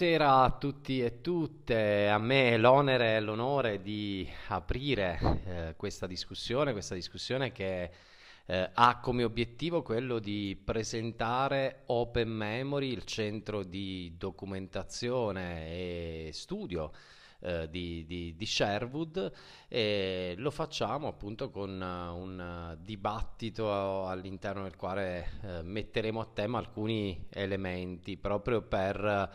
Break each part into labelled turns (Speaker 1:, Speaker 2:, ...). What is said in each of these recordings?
Speaker 1: Buonasera a tutti e tutte, a me è l'onere e l'onore di aprire eh, questa discussione, questa discussione che eh, ha come obiettivo quello di presentare Open Memory, il centro di documentazione e studio eh, di, di, di, Sherwood e lo facciamo appunto con eh, un dibattito all'interno del quale eh, metteremo a tema alcuni elementi proprio per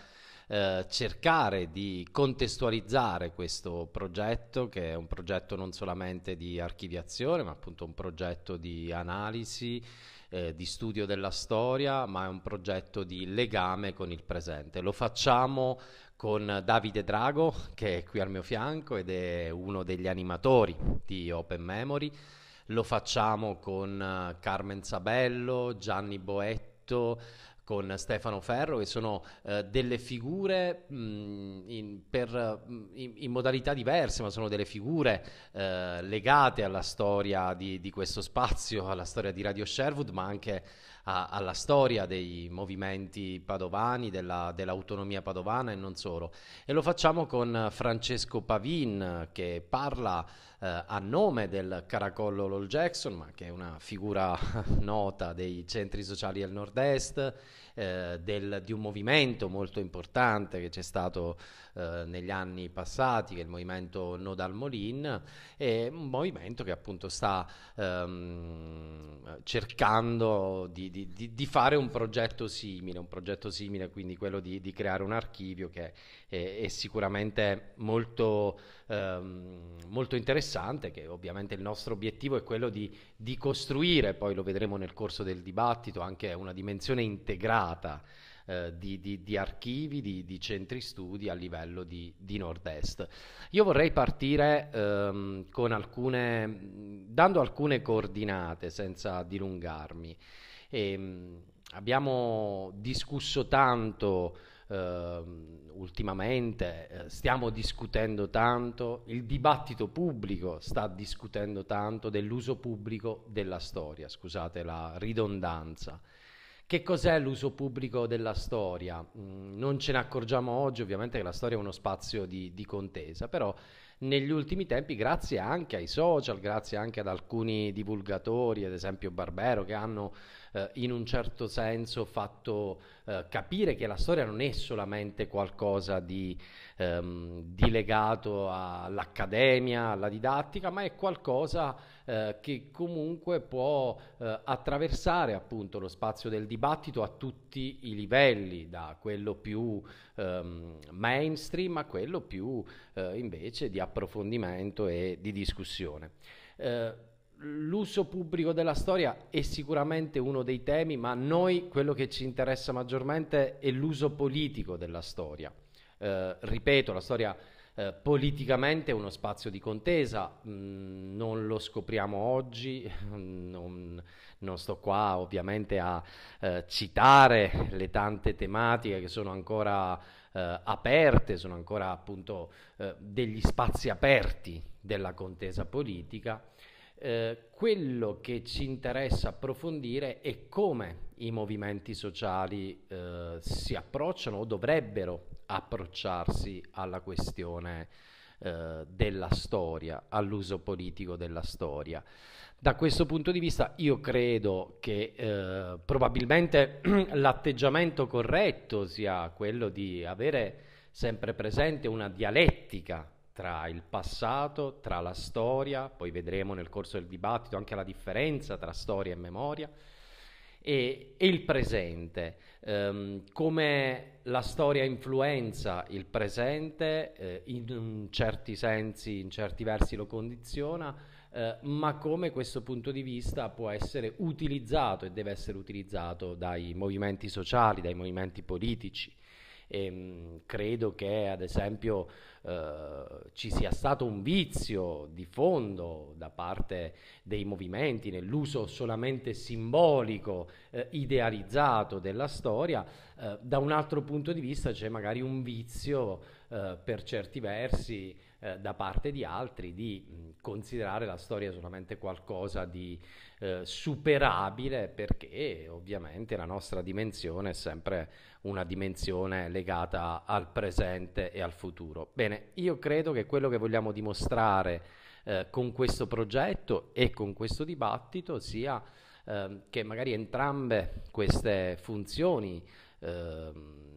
Speaker 1: eh, cercare di contestualizzare questo progetto, che è un progetto non solamente di archiviazione, ma appunto un progetto di analisi, eh, di studio della storia, ma è un progetto di legame con il presente. Lo facciamo con Davide Drago, che è qui al mio fianco ed è uno degli animatori di Open Memory. Lo facciamo con eh, Carmen Sabello, Gianni Boetto, con Stefano Ferro, che sono eh, delle figure mh, in, per, in, in, modalità diverse, ma sono delle figure eh, legate alla storia di, di, questo spazio, alla storia di Radio Sherwood, ma anche a, alla storia dei movimenti padovani, della, dell'autonomia padovana e non solo. E lo facciamo con Francesco Pavin che parla eh, a nome del Caracollo Lol Jackson, ma che è una figura nota dei centri sociali del nord-est eh, del, di un movimento molto importante che c'è stato eh, negli anni passati, che è il movimento Nodal Molin, è un movimento che appunto sta ehm, cercando di, di, di, fare un progetto simile, un progetto simile quindi quello di, creare un archivio che è, è sicuramente molto ehm, molto interessante, che ovviamente il nostro obiettivo è quello di, di costruire, poi lo vedremo nel corso del dibattito, anche una dimensione integrata eh, di, di, di, archivi, di, di, centri studi a livello di, nord-est. Io vorrei partire ehm, alcune, dando alcune coordinate senza dilungarmi. E, ehm, abbiamo discusso tanto Ehm, eh, ultimamente stiamo discutendo tanto, il dibattito pubblico sta discutendo tanto dell'uso pubblico della storia, scusate la ridondanza. Che cos'è l'uso pubblico della storia? Mm, non ce ne accorgiamo oggi, ovviamente che la storia è uno spazio di, di contesa, però negli ultimi tempi grazie anche ai social, grazie anche ad alcuni divulgatori, ad esempio Barbero, che hanno eh, in un certo senso fatto eh, capire che la storia non è solamente qualcosa di, ehm, di legato all'accademia, alla didattica, ma è qualcosa eh, che comunque può eh, attraversare appunto lo spazio del dibattito a tutti i livelli, da quello più ehm, mainstream a quello più eh, invece di approfondimento e di discussione. Eh, l'uso pubblico della storia è sicuramente uno dei temi, ma a noi quello che ci interessa maggiormente è l'uso politico della storia. Eh, ripeto, la storia eh, politicamente è uno spazio di contesa, mm, non lo scopriamo oggi, non, non sto qua ovviamente a eh, citare le tante tematiche che sono ancora eh, aperte, sono ancora appunto eh, degli spazi aperti della contesa politica eh, quello che ci interessa approfondire è come i movimenti sociali eh, si approcciano o dovrebbero approcciarsi alla questione eh, della storia, all'uso politico della storia. Da questo punto di vista io credo che eh, probabilmente l'atteggiamento corretto sia quello di avere sempre presente una dialettica tra il passato, tra la storia, poi vedremo nel corso del dibattito anche la differenza tra storia e memoria, e, e il presente, ehm, come la storia influenza il presente, eh, in certi sensi, in certi versi lo condiziona, eh, ma come questo punto di vista può essere utilizzato e deve essere utilizzato dai movimenti sociali, dai movimenti politici. E, ehm, credo che ad esempio eh, ci sia stato un vizio di fondo da parte dei movimenti nell'uso solamente simbolico, eh, idealizzato della storia, eh, da un altro punto di vista c'è magari un vizio eh, per certi versi eh, da parte di altri di considerare la storia solamente qualcosa di eh, superabile perché ovviamente la nostra dimensione è sempre una dimensione legata al presente e al futuro. Bene, io credo che quello che vogliamo dimostrare eh, con questo progetto e con questo dibattito sia ehm, che magari entrambe queste funzioni ehm,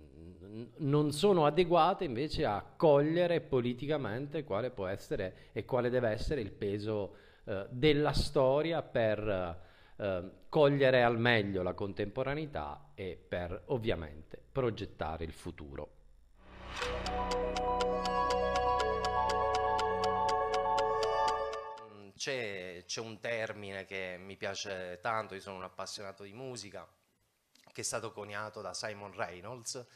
Speaker 1: non sono adeguate invece a cogliere politicamente quale può essere e quale deve essere il peso eh, della storia per eh, cogliere al meglio la contemporaneità e per ovviamente progettare il futuro. Mm, c'è, c'è un termine che mi piace tanto, io sono un appassionato di musica, che è stato coniato da Simon Reynolds,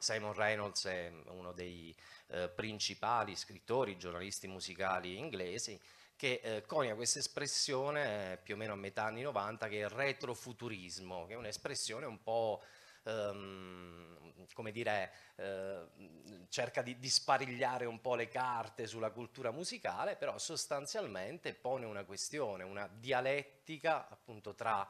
Speaker 1: Simon Reynolds è uno dei eh, principali scrittori, giornalisti musicali inglesi, che eh, conia questa espressione eh, più o meno a metà anni 90 che è il retrofuturismo, che è un'espressione un po' Um, come dire, uh, cerca di, di sparigliare un po' le carte sulla cultura musicale, però sostanzialmente pone una questione, una dialettica appunto tra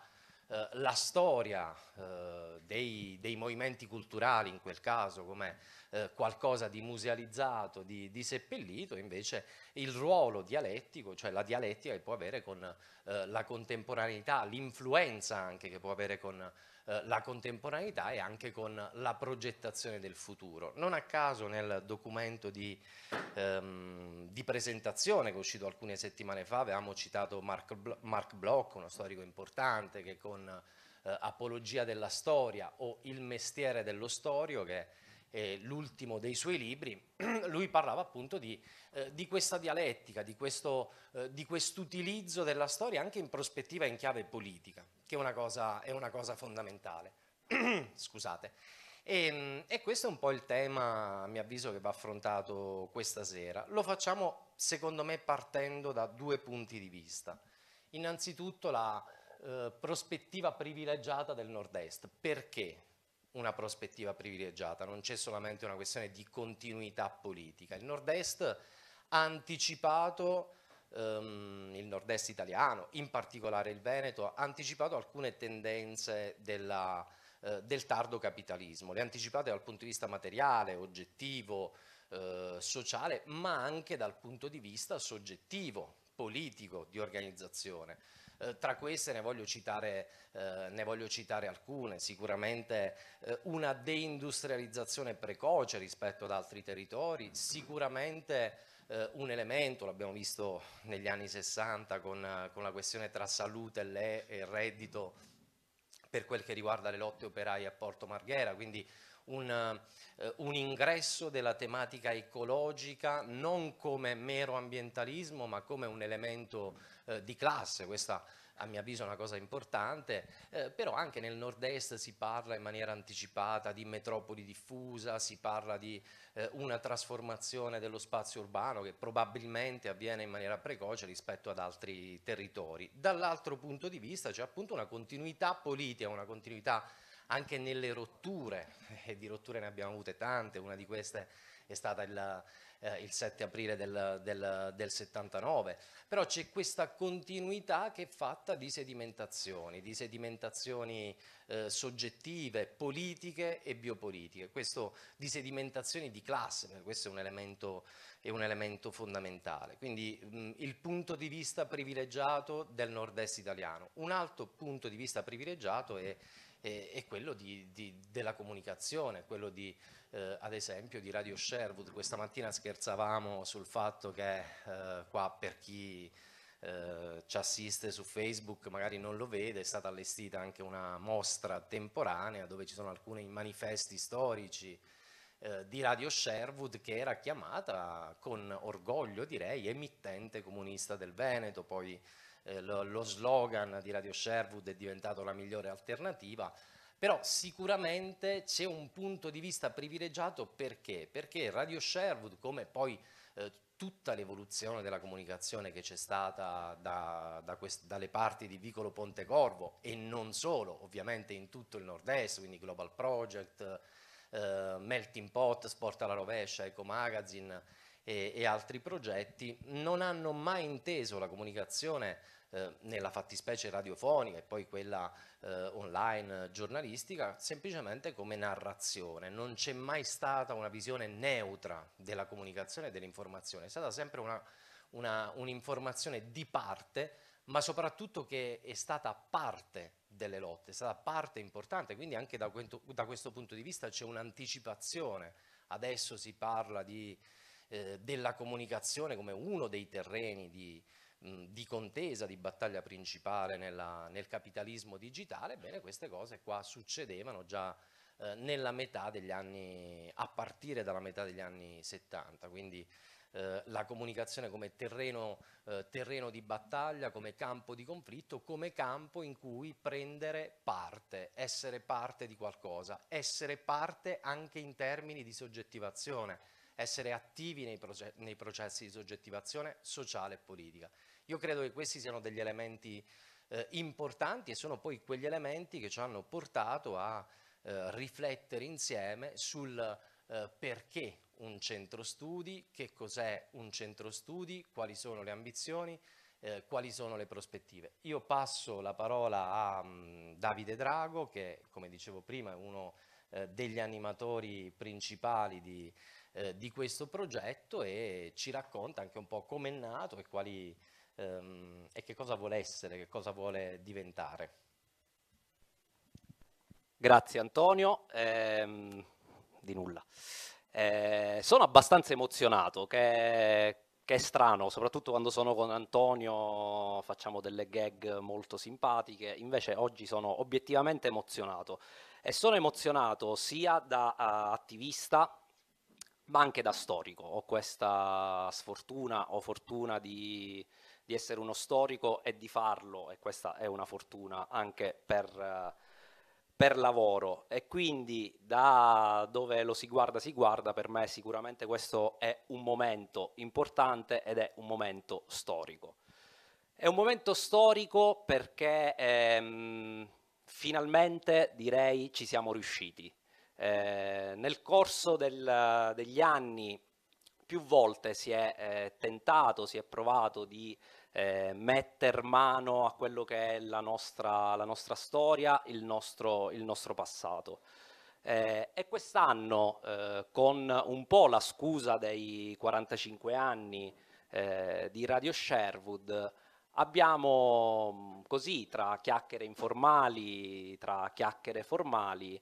Speaker 1: eh, la storia eh, dei, dei, movimenti culturali, in quel caso come eh, qualcosa di musealizzato, di, di, seppellito, invece il ruolo dialettico, cioè la dialettica che può avere con eh, la contemporaneità, l'influenza anche che può avere con eh, la contemporaneità e anche con la progettazione del futuro. Non a caso nel documento di, ehm, di presentazione che è uscito alcune settimane fa avevamo citato Mark, Mark Bloch, uno storico importante che con eh, Apologia della storia o Il mestiere dello storio che eh, l'ultimo dei suoi libri, lui parlava appunto di, eh, di questa dialettica, di, questo, eh, di quest'utilizzo della storia anche in prospettiva in chiave politica, che è una cosa, è una cosa fondamentale. Scusate. E, ehm, e, questo è un po' il tema, a mio avviso, che va affrontato questa sera. Lo facciamo, secondo me, partendo da due punti di vista. Innanzitutto la eh, prospettiva privilegiata del nord-est. Perché? una prospettiva privilegiata, non c'è solamente una questione di continuità politica. Il nord-est ha anticipato, ehm, il nord-est italiano, in particolare il Veneto, ha anticipato alcune tendenze della, eh, del tardo capitalismo, le ha anticipate dal punto di vista materiale, oggettivo, eh, sociale, ma anche dal punto di vista soggettivo, politico, di organizzazione. Eh, tra queste ne voglio citare, eh, ne voglio citare alcune, sicuramente eh, una deindustrializzazione precoce rispetto ad altri territori, sicuramente eh, un elemento, l'abbiamo visto negli anni 60 con, con la questione tra salute e, reddito per quel che riguarda le lotte operai a Porto Marghera, quindi un, eh, un ingresso della tematica ecologica non come mero ambientalismo ma come un elemento eh, di classe, questa a mio avviso è una cosa importante, eh, però anche nel nord-est si parla in maniera anticipata di metropoli diffusa, si parla di eh, una trasformazione dello spazio urbano che probabilmente avviene in maniera precoce rispetto ad altri territori. Dall'altro punto di vista c'è appunto una continuità politica, una continuità anche nelle rotture, e di rotture ne abbiamo avute tante, una di queste è stata il, eh, il 7 aprile del, del, del 79, però c'è questa continuità che è fatta di sedimentazioni, di sedimentazioni eh, soggettive, politiche e biopolitiche, questo di sedimentazioni di classe, questo è un elemento, è un elemento fondamentale, quindi mh, il punto di vista privilegiato del nord-est italiano. Un altro punto di vista privilegiato è eh, è quello di, di, della comunicazione, quello di, eh, ad esempio di Radio Sherwood. Questa mattina scherzavamo sul fatto che eh, qua per chi eh, ci assiste su Facebook magari non lo vede, è stata allestita anche una mostra temporanea dove ci sono alcuni manifesti storici eh, di Radio Sherwood che era chiamata con orgoglio direi emittente comunista del Veneto, poi eh, lo, lo, slogan di Radio Sherwood è diventato la migliore alternativa, però sicuramente c'è un punto di vista privilegiato perché? Perché Radio Sherwood, come poi eh, tutta l'evoluzione della comunicazione che c'è stata da, da dalle parti di Vicolo Pontecorvo e non solo, ovviamente in tutto il nord-est, quindi Global Project, eh, Melting Pot, Sport alla rovescia, Eco Magazine, e, e altri progetti, non hanno mai inteso la comunicazione eh, nella fattispecie radiofonica e poi quella eh, online eh, giornalistica semplicemente come narrazione. Non c'è mai stata una visione neutra della comunicazione e dell'informazione, è stata sempre un'informazione un di parte ma soprattutto che è stata parte delle lotte, è stata parte importante, quindi anche da, da questo punto di vista c'è un'anticipazione. Adesso si parla di eh, della comunicazione come uno dei terreni di, mh, di contesa, di battaglia principale nella, nel capitalismo digitale, bene, queste cose qua succedevano già eh, nella metà degli anni, a partire dalla metà degli anni 70, quindi eh, la comunicazione come terreno, eh, terreno, di battaglia, come campo di conflitto, come campo in cui prendere parte, essere parte di qualcosa, essere parte anche in termini di soggettivazione essere attivi nei, proge nei processi di soggettivazione sociale e politica. Io credo che questi siano degli elementi eh, importanti e sono poi quegli elementi che ci hanno portato a eh, riflettere insieme sul eh, perché un centro studi, che cos'è un centro studi, quali sono le ambizioni, eh, quali sono le prospettive. Io passo la parola a um, Davide Drago che come dicevo prima è uno eh, degli animatori principali di, eh, di questo progetto e ci racconta anche un po' come è nato e, quali, ehm, e che cosa vuole essere, che cosa vuole diventare. Grazie Antonio, ehm, di
Speaker 2: nulla. Eh, sono abbastanza emozionato, che, che, è strano, soprattutto quando sono con Antonio, facciamo delle gag molto simpatiche, invece oggi sono obiettivamente emozionato e sono emozionato sia da uh, attivista ma anche da storico. Ho questa sfortuna o fortuna di, di, essere uno storico e di farlo, e questa è una fortuna anche per, per, lavoro. E quindi da dove lo si guarda, si guarda, per me sicuramente questo è un momento importante ed è un momento storico. È un momento storico perché ehm, finalmente direi ci siamo riusciti eh, nel corso del, degli anni più volte si è eh, tentato, si è provato di eh, metter mano a quello che è la nostra, la nostra storia, il nostro, il nostro passato. Eh, e quest'anno, eh, con un po' la scusa dei 45 anni eh, di Radio Sherwood, abbiamo mm, così, tra chiacchiere informali, tra chiacchiere formali,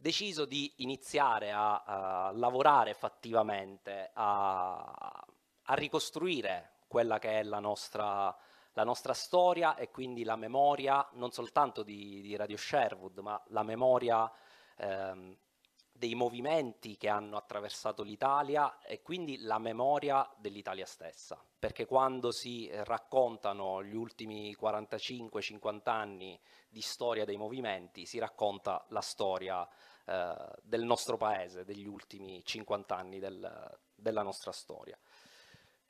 Speaker 2: deciso di iniziare a, a lavorare fattivamente, a, a, ricostruire quella che è la nostra, la nostra, storia e quindi la memoria non soltanto di, di Radio Sherwood, ma la memoria ehm, dei movimenti che hanno attraversato l'Italia e quindi la memoria dell'Italia stessa, perché quando si eh, raccontano gli ultimi 45-50 anni di storia dei movimenti, si racconta la storia eh, del nostro paese, degli ultimi 50 anni del, della nostra storia.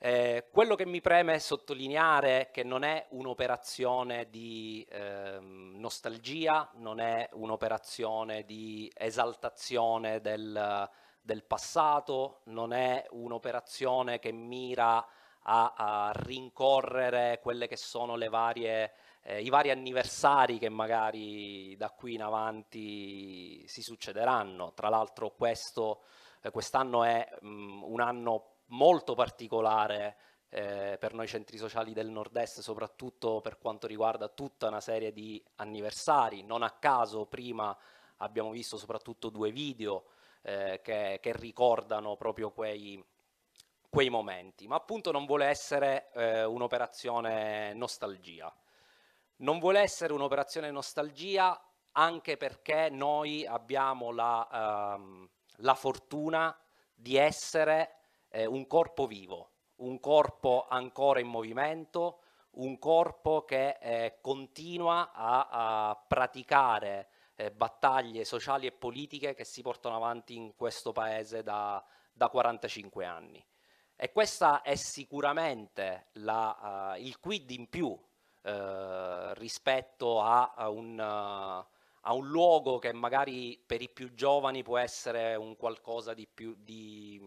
Speaker 2: Eh, quello che mi preme sottolineare è che non è un'operazione di eh, nostalgia, non è un'operazione di esaltazione del, del passato, non è un'operazione che mira a, a rincorrere quelle che sono le varie eh, i vari anniversari che magari da qui in avanti si succederanno. Tra l'altro questo, eh, quest'anno è mh, mm, un anno molto particolare eh, per noi centri sociali del nord-est, soprattutto per quanto riguarda tutta una serie di anniversari. Non a caso prima abbiamo visto soprattutto due video eh, che, che, ricordano proprio quei, quei, momenti, ma appunto non vuole essere eh, un'operazione nostalgia. Non vuole essere un'operazione nostalgia anche perché noi abbiamo la, ehm, la fortuna di essere eh, un corpo vivo, un corpo ancora in movimento, un corpo che eh, continua a, a praticare eh, battaglie sociali e politiche che si portano avanti in questo paese da, da 45 anni. E questo è sicuramente la, uh, il quid in più uh, rispetto a, a, un, uh, a, un, luogo che magari per i più giovani può essere un qualcosa di più di,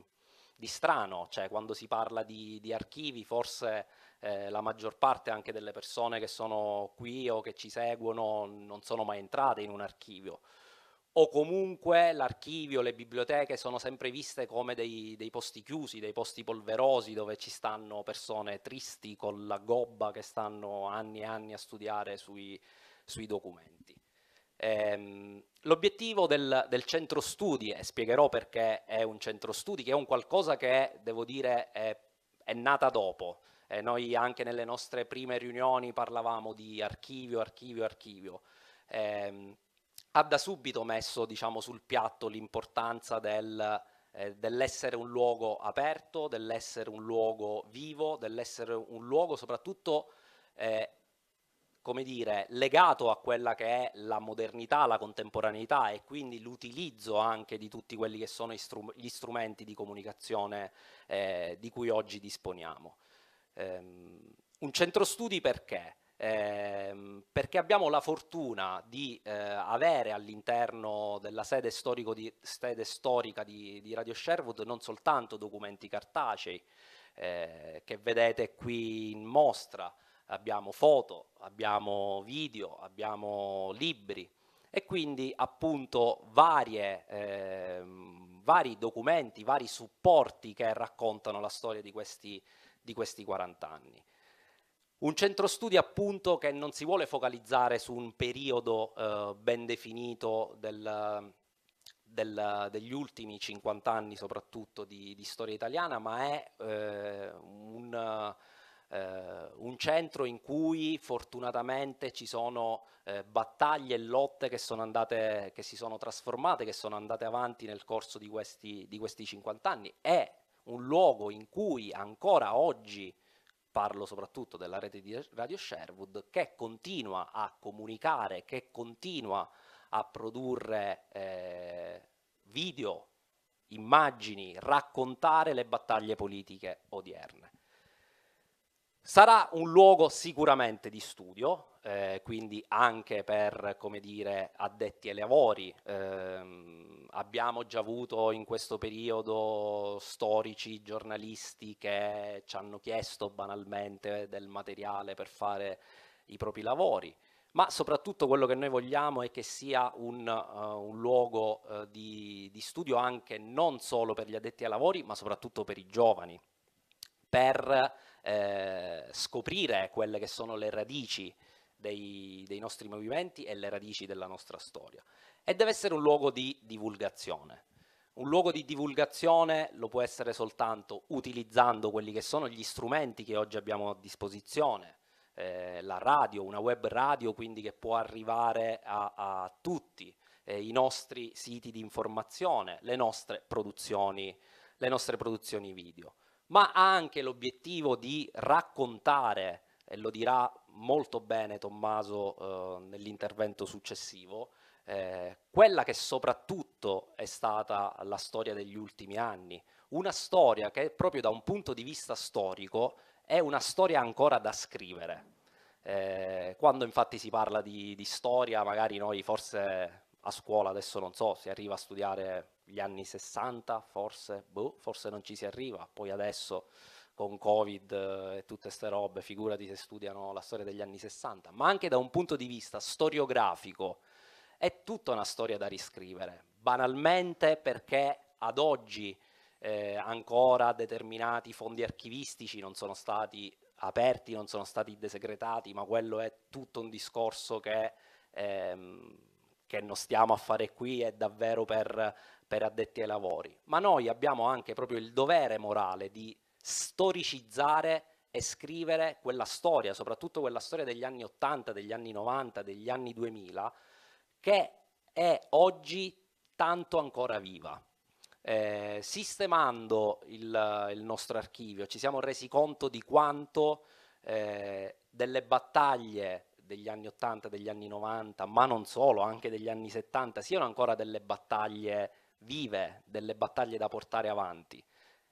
Speaker 2: di strano, cioè quando si parla di, di archivi forse eh, la maggior parte anche delle persone che sono qui o che ci seguono non sono mai entrate in un archivio o comunque l'archivio, le biblioteche sono sempre viste come dei, dei, posti chiusi, dei posti polverosi dove ci stanno persone tristi con la gobba che stanno anni e anni a studiare sui, sui documenti. Ehm, L'obiettivo del, del, centro studi, e spiegherò perché è un centro studi, che è un qualcosa che, devo dire, è, è nata dopo. Eh, noi anche nelle nostre prime riunioni parlavamo di archivio, archivio, archivio. Eh, ha da subito messo diciamo, sul piatto l'importanza del, eh, dell'essere un luogo aperto, dell'essere un luogo vivo, dell'essere un luogo soprattutto eh, come dire, legato a quella che è la modernità, la contemporaneità e quindi l'utilizzo anche di tutti quelli che sono gli strumenti di comunicazione eh, di cui oggi disponiamo. Um, un centro studi perché? Eh, perché abbiamo la fortuna di eh, avere all'interno della sede, di, sede storica di, di, Radio Sherwood non soltanto documenti cartacei eh, che vedete qui in mostra, abbiamo foto, abbiamo video, abbiamo libri e quindi appunto varie, eh, vari documenti, vari supporti che raccontano la storia di questi, di questi 40 anni. Un centro studi appunto che non si vuole focalizzare su un periodo eh, ben definito del, del, degli ultimi 50 anni soprattutto di, di storia italiana, ma è eh, un eh, un centro in cui fortunatamente ci sono eh, battaglie e lotte che, sono andate, che si sono trasformate, che sono andate avanti nel corso di questi, di questi 50 anni. È un luogo in cui ancora oggi parlo soprattutto della rete di Radio Sherwood, che continua a comunicare, che continua a produrre eh, video, immagini, raccontare le battaglie politiche odierne. Sarà un luogo sicuramente di studio, eh, quindi anche per come dire, addetti ai lavori. Eh, abbiamo già avuto in questo periodo storici, giornalisti che ci hanno chiesto banalmente del materiale per fare i propri lavori ma soprattutto quello che noi vogliamo è che sia un, uh, un luogo uh, di, di, studio anche non solo per gli addetti ai lavori, ma soprattutto per i giovani, per eh, scoprire quelle che sono le radici dei, dei, nostri movimenti e le radici della nostra storia. E deve essere un luogo di divulgazione. Un luogo di divulgazione lo può essere soltanto utilizzando quelli che sono gli strumenti che oggi abbiamo a disposizione, eh, la radio, una web radio quindi che può arrivare a, a tutti, eh, i nostri siti di informazione, le nostre produzioni, le nostre produzioni video ma ha anche l'obiettivo di raccontare, e lo dirà molto bene Tommaso eh, nell'intervento successivo, eh, quella che soprattutto è stata la storia degli ultimi anni, una storia che proprio da un punto di vista storico è una storia ancora da scrivere. Eh, quando infatti si parla di, di storia, magari noi forse a scuola, adesso non so, si arriva a studiare gli anni 60 forse, boh, forse non ci si arriva, poi adesso con Covid eh, e tutte queste robe, figurati se studiano la storia degli anni 60, ma anche da un punto di vista storiografico è tutta una storia da riscrivere, banalmente perché ad oggi eh, ancora determinati fondi archivistici non sono stati aperti, non sono stati desecretati, ma quello è tutto un discorso che, ehm, che non stiamo a fare qui, è davvero per per addetti ai lavori, ma noi abbiamo anche proprio il dovere morale di storicizzare e scrivere quella storia, soprattutto quella storia degli anni 80, degli anni 90, degli anni 2000, che è oggi tanto ancora viva. Eh, sistemando il, il, nostro archivio ci siamo resi conto di quanto eh, delle battaglie degli anni 80, degli anni 90, ma non solo, anche degli anni 70, siano ancora delle battaglie vive, delle battaglie da portare avanti.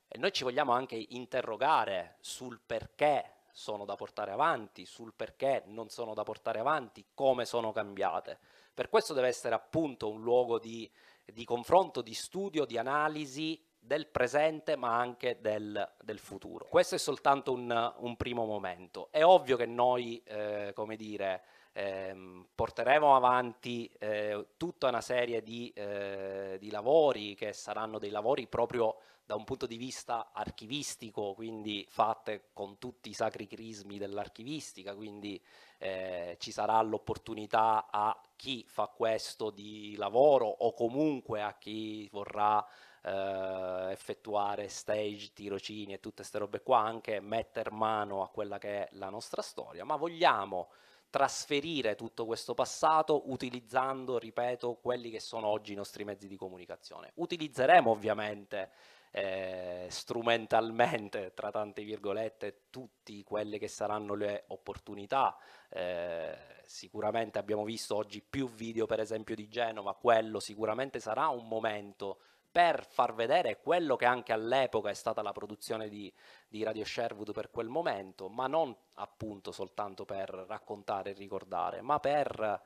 Speaker 2: E noi ci vogliamo anche interrogare sul perché sono da portare avanti, sul perché non sono da portare avanti, come sono cambiate. Per questo deve essere appunto un luogo di, di confronto, di studio, di analisi del presente ma anche del, del futuro. Questo è soltanto un, un, primo momento. È ovvio che noi, eh, come dire, eh, porteremo avanti eh, tutta una serie di, eh, di, lavori che saranno dei lavori proprio da un punto di vista archivistico, quindi fatte con tutti i sacri crismi dell'archivistica, quindi eh, ci sarà l'opportunità a chi fa questo di lavoro o comunque a chi vorrà Uh, effettuare stage, tirocini e tutte queste robe qua, anche mettere mano a quella che è la nostra storia, ma vogliamo trasferire tutto questo passato utilizzando, ripeto, quelli che sono oggi i nostri mezzi di comunicazione. Utilizzeremo ovviamente eh, strumentalmente, tra tante virgolette, tutte quelle che saranno le opportunità. Eh, sicuramente abbiamo visto oggi più video per esempio di Genova, quello sicuramente sarà un momento per far vedere quello che anche all'epoca è stata la produzione di, di Radio Sherwood per quel momento, ma non appunto soltanto per raccontare e ricordare, ma per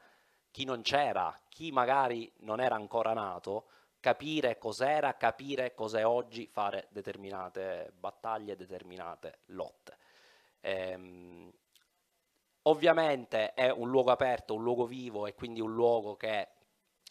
Speaker 2: chi non c'era, chi magari non era ancora nato, capire cos'era, capire cos'è oggi fare determinate battaglie, determinate lotte. Ehm, ovviamente è un luogo aperto, un luogo vivo e quindi un luogo che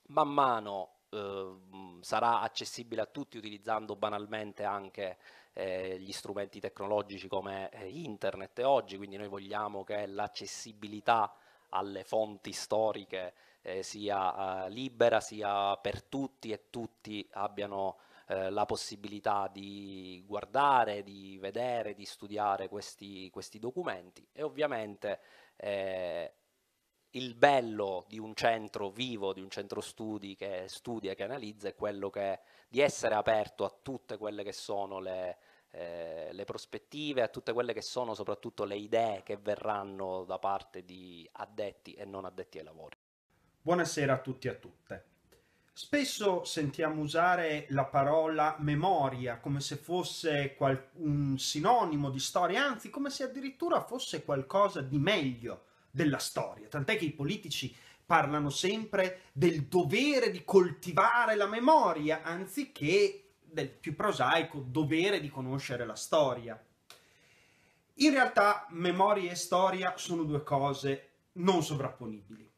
Speaker 2: man mano Ehm, sarà accessibile a tutti utilizzando banalmente anche eh, gli strumenti tecnologici come eh, internet oggi, quindi noi vogliamo che l'accessibilità alle fonti storiche eh, sia eh, libera, sia per tutti e tutti abbiano eh, la possibilità di guardare, di vedere, di studiare questi, questi documenti e ovviamente eh, il bello di un centro vivo, di un centro studi che studia, che analizza, è quello che, di essere aperto a tutte quelle che sono le, eh, le prospettive, a tutte quelle che sono soprattutto le idee che verranno da parte di addetti e non addetti ai lavori.
Speaker 3: Buonasera a tutti e a tutte. Spesso sentiamo usare la parola memoria come se fosse un sinonimo di storia, anzi come se addirittura fosse qualcosa di meglio della storia, tant'è che i politici parlano sempre del dovere di coltivare la memoria anziché del più prosaico dovere di conoscere la storia. In realtà memoria e storia sono due cose non sovrapponibili.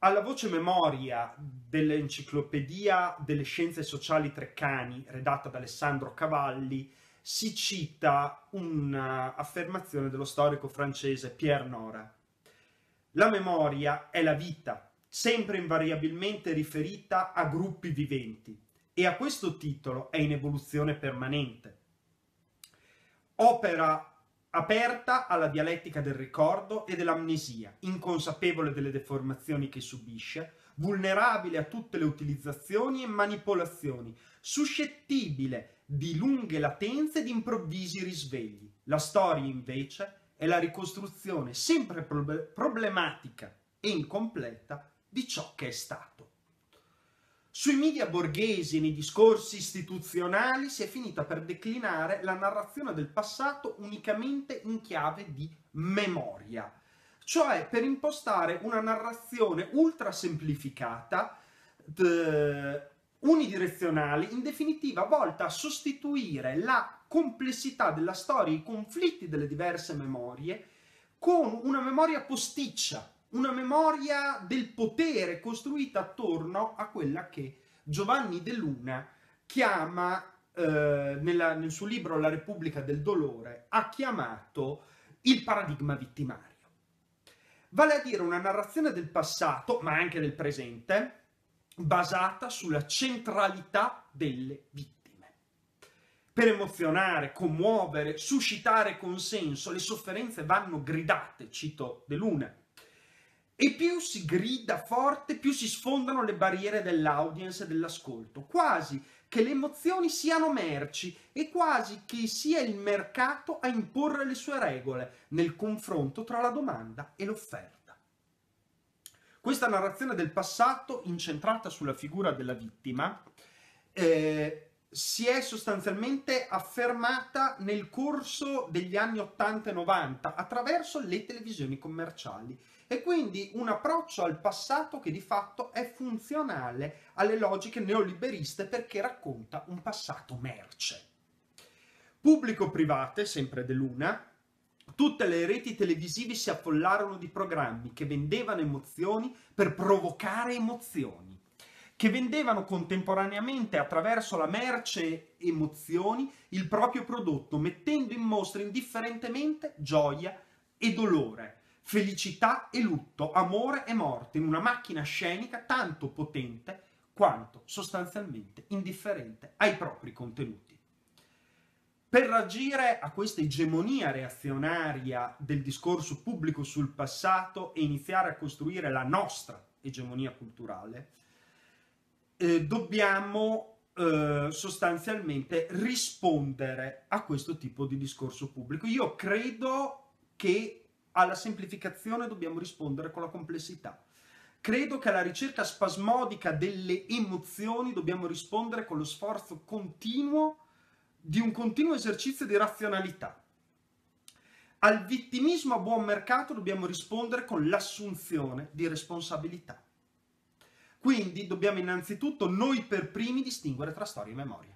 Speaker 3: Alla voce memoria dell'Enciclopedia delle Scienze Sociali Treccani, redatta da Alessandro Cavalli, si cita un'affermazione dello storico francese Pierre Nora, la memoria è la vita, sempre invariabilmente riferita a gruppi viventi e a questo titolo è in evoluzione permanente. Opera aperta alla dialettica del ricordo e dell'amnesia, inconsapevole delle deformazioni che subisce, vulnerabile a tutte le utilizzazioni e manipolazioni, suscettibile di lunghe latenze e di improvvisi risvegli. La storia, invece, è la ricostruzione sempre problematica e incompleta di ciò che è stato. Sui media borghesi nei discorsi istituzionali si è finita per declinare la narrazione del passato unicamente in chiave di memoria, cioè per impostare una narrazione ultra semplificata, unidirezionale, in definitiva volta a sostituire la complessità della storia, i conflitti delle diverse memorie, con una memoria posticcia, una memoria del potere costruita attorno a quella che Giovanni De Luna chiama, eh, nella, nel suo libro La Repubblica del Dolore, ha chiamato il paradigma vittimario. Vale a dire una narrazione del passato, ma anche del presente, basata sulla centralità delle vittime per emozionare, commuovere, suscitare consenso, le sofferenze vanno gridate, cito De Luna. E più si grida forte, più si sfondano le barriere dell'audience e dell'ascolto, quasi che le emozioni siano merci e quasi che sia il mercato a imporre le sue regole nel confronto tra la domanda e l'offerta. Questa narrazione del passato, incentrata sulla figura della vittima, eh, si è sostanzialmente affermata nel corso degli anni 80 e 90 attraverso le televisioni commerciali e quindi un approccio al passato che di fatto è funzionale alle logiche neoliberiste perché racconta un passato merce. Pubblico-private, sempre dell'una, Tutte le reti televisive si affollarono di programmi che vendevano emozioni per provocare emozioni che vendevano contemporaneamente attraverso la merce emozioni il proprio prodotto, mettendo in mostra indifferentemente gioia e dolore, felicità e lutto, amore e morte, in una macchina scenica tanto potente quanto sostanzialmente indifferente ai propri contenuti. Per reagire a questa egemonia reazionaria del discorso pubblico sul passato e iniziare a costruire la nostra egemonia culturale, eh, dobbiamo eh, sostanzialmente rispondere a questo tipo di discorso pubblico. Io credo che alla semplificazione dobbiamo rispondere con la complessità. Credo che alla ricerca spasmodica delle emozioni dobbiamo rispondere con lo sforzo continuo di un continuo esercizio di razionalità. Al vittimismo a buon mercato dobbiamo rispondere con l'assunzione di responsabilità. Quindi dobbiamo innanzitutto noi per primi distinguere tra storia e memoria.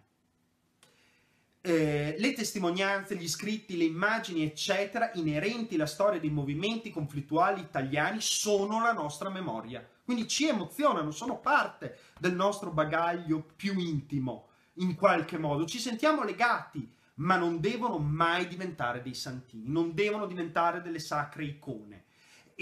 Speaker 3: Eh, le testimonianze, gli scritti, le immagini, eccetera, inerenti alla storia dei movimenti conflittuali italiani sono la nostra memoria. Quindi ci emozionano, sono parte del nostro bagaglio più intimo, in qualche modo. Ci sentiamo legati, ma non devono mai diventare dei santini, non devono diventare delle sacre icone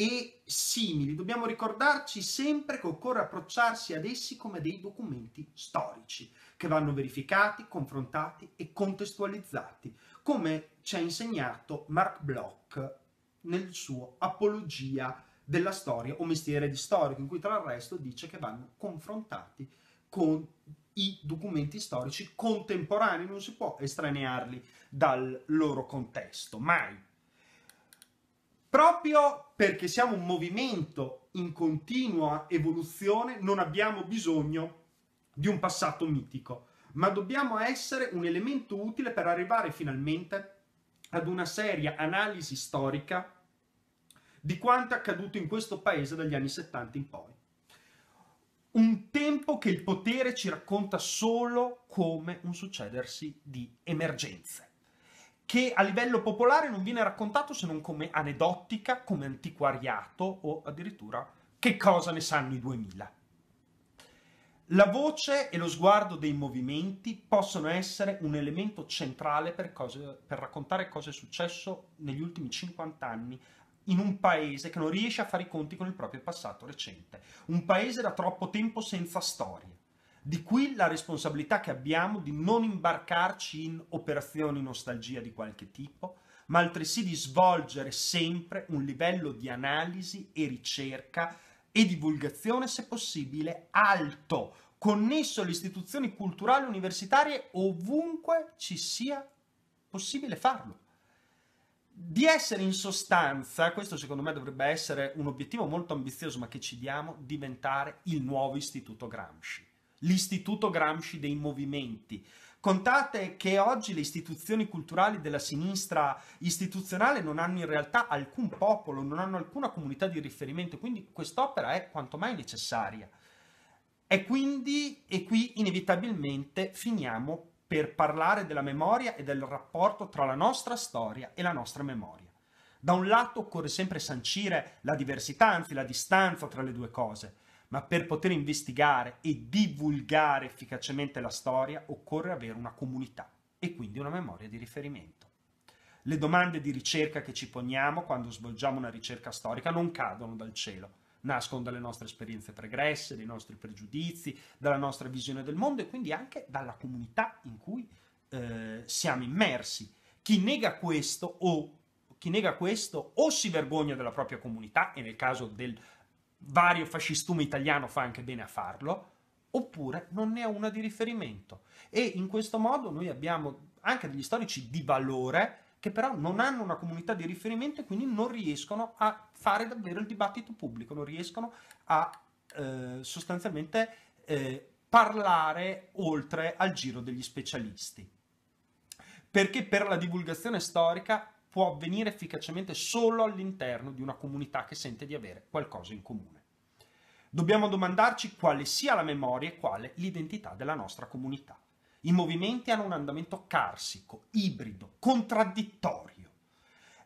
Speaker 3: e simili, dobbiamo ricordarci sempre che occorre approcciarsi ad essi come dei documenti storici, che vanno verificati, confrontati e contestualizzati, come ci ha insegnato Mark Bloch nel suo Apologia della storia o mestiere di storico, in cui tra il resto dice che vanno confrontati con i documenti storici contemporanei, non si può estranearli dal loro contesto, mai. Proprio perché siamo un movimento in continua evoluzione, non abbiamo bisogno di un passato mitico, ma dobbiamo essere un elemento utile per arrivare finalmente ad una seria analisi storica di quanto è accaduto in questo paese dagli anni 70 in poi. Un tempo che il potere ci racconta solo come un succedersi di emergenze che a livello popolare non viene raccontato se non come aneddotica, come antiquariato o addirittura che cosa ne sanno i 2000. La voce e lo sguardo dei movimenti possono essere un elemento centrale per, cose, per raccontare cosa è successo negli ultimi 50 anni in un paese che non riesce a fare i conti con il proprio passato recente, un paese da troppo tempo senza storie. Di qui la responsabilità che abbiamo di non imbarcarci in operazioni nostalgia di qualche tipo, ma altresì di svolgere sempre un livello di analisi e ricerca e divulgazione, se possibile, alto, connesso alle istituzioni culturali universitarie ovunque ci sia possibile farlo. Di essere in sostanza, questo secondo me dovrebbe essere un obiettivo molto ambizioso ma che ci diamo, diventare il nuovo istituto Gramsci l'istituto Gramsci dei movimenti. Contate che oggi le istituzioni culturali della sinistra istituzionale non hanno in realtà alcun popolo, non hanno alcuna comunità di riferimento, quindi quest'opera è quanto mai necessaria. E quindi, e qui inevitabilmente finiamo per parlare della memoria e del rapporto tra la nostra storia e la nostra memoria. Da un lato occorre sempre sancire la diversità, anzi la distanza tra le due cose, ma per poter investigare e divulgare efficacemente la storia occorre avere una comunità e quindi una memoria di riferimento. Le domande di ricerca che ci poniamo quando svolgiamo una ricerca storica non cadono dal cielo, nascono dalle nostre esperienze pregresse, dai nostri pregiudizi, dalla nostra visione del mondo e quindi anche dalla comunità in cui eh, siamo immersi. Chi nega questo o chi nega questo o si vergogna della propria comunità, e nel caso del vario fascistume italiano fa anche bene a farlo, oppure non ne ha una di riferimento. E in questo modo noi abbiamo anche degli storici di valore che però non hanno una comunità di riferimento e quindi non riescono a fare davvero il dibattito pubblico, non riescono a eh, sostanzialmente eh, parlare oltre al giro degli specialisti. Perché per la divulgazione storica può avvenire efficacemente solo all'interno di una comunità che sente di avere qualcosa in comune. Dobbiamo domandarci quale sia la memoria e quale l'identità della nostra comunità. I movimenti hanno un andamento carsico, ibrido, contraddittorio.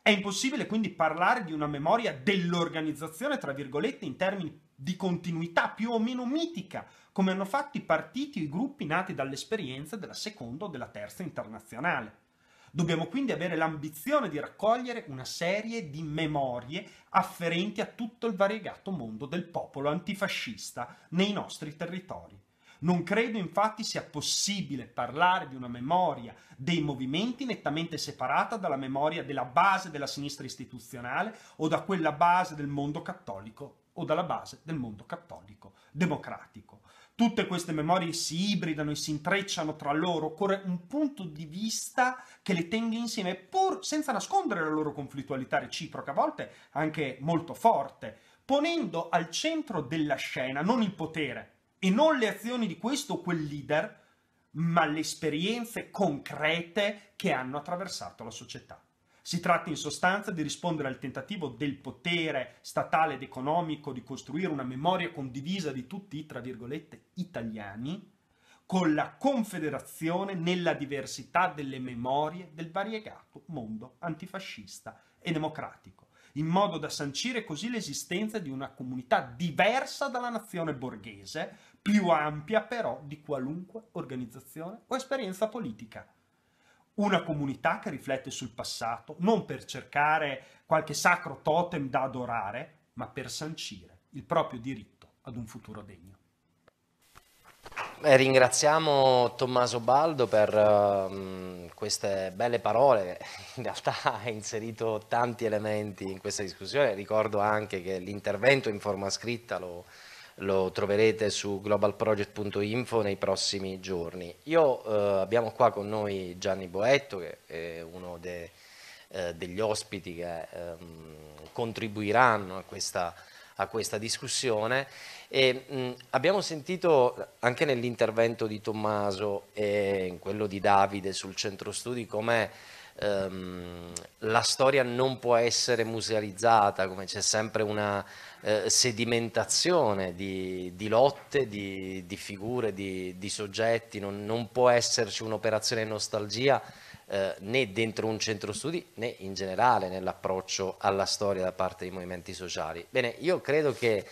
Speaker 3: È impossibile quindi parlare di una memoria dell'organizzazione, tra virgolette, in termini di continuità più o meno mitica, come hanno fatto i partiti o i gruppi nati dall'esperienza della seconda o della terza internazionale. Dobbiamo quindi avere l'ambizione di raccogliere una serie di memorie afferenti a tutto il variegato mondo del popolo antifascista nei nostri territori. Non credo infatti sia possibile parlare di una memoria dei movimenti nettamente separata dalla memoria della base della sinistra istituzionale o da quella base del mondo cattolico o dalla base del mondo cattolico democratico. Tutte queste memorie si ibridano e si intrecciano tra loro, occorre un punto di vista che le tenga insieme, pur senza nascondere la loro conflittualità reciproca, a volte anche molto forte, ponendo al centro della scena non il potere e non le azioni di questo o quel leader, ma le esperienze concrete che hanno attraversato la società. Si tratta in sostanza di rispondere al tentativo del potere statale ed economico di costruire una memoria condivisa di tutti i, tra virgolette, italiani, con la confederazione nella diversità delle memorie del variegato mondo antifascista e democratico, in modo da sancire così l'esistenza di una comunità diversa dalla nazione borghese, più ampia però di qualunque organizzazione o esperienza politica una comunità che riflette sul passato, non per cercare qualche sacro totem da adorare, ma per sancire il proprio diritto ad un futuro degno.
Speaker 1: Eh, ringraziamo Tommaso Baldo per uh, queste belle parole, in realtà ha inserito tanti elementi in questa discussione, ricordo anche che l'intervento in forma scritta lo, lo troverete su globalproject.info nei prossimi giorni. Io eh, abbiamo qua con noi Gianni Boetto che è uno de, eh, degli ospiti che ehm, contribuiranno a questa, a questa, discussione e mh, mm, abbiamo sentito anche nell'intervento di Tommaso e in quello di Davide sul centro studi come ehm, la storia non può essere musealizzata, come c'è sempre una eh, sedimentazione di, di lotte, di, di, figure, di, di soggetti, non, non, può esserci un'operazione nostalgia eh, né dentro un centro studi né in generale nell'approccio alla storia da parte dei movimenti sociali. Bene, io credo che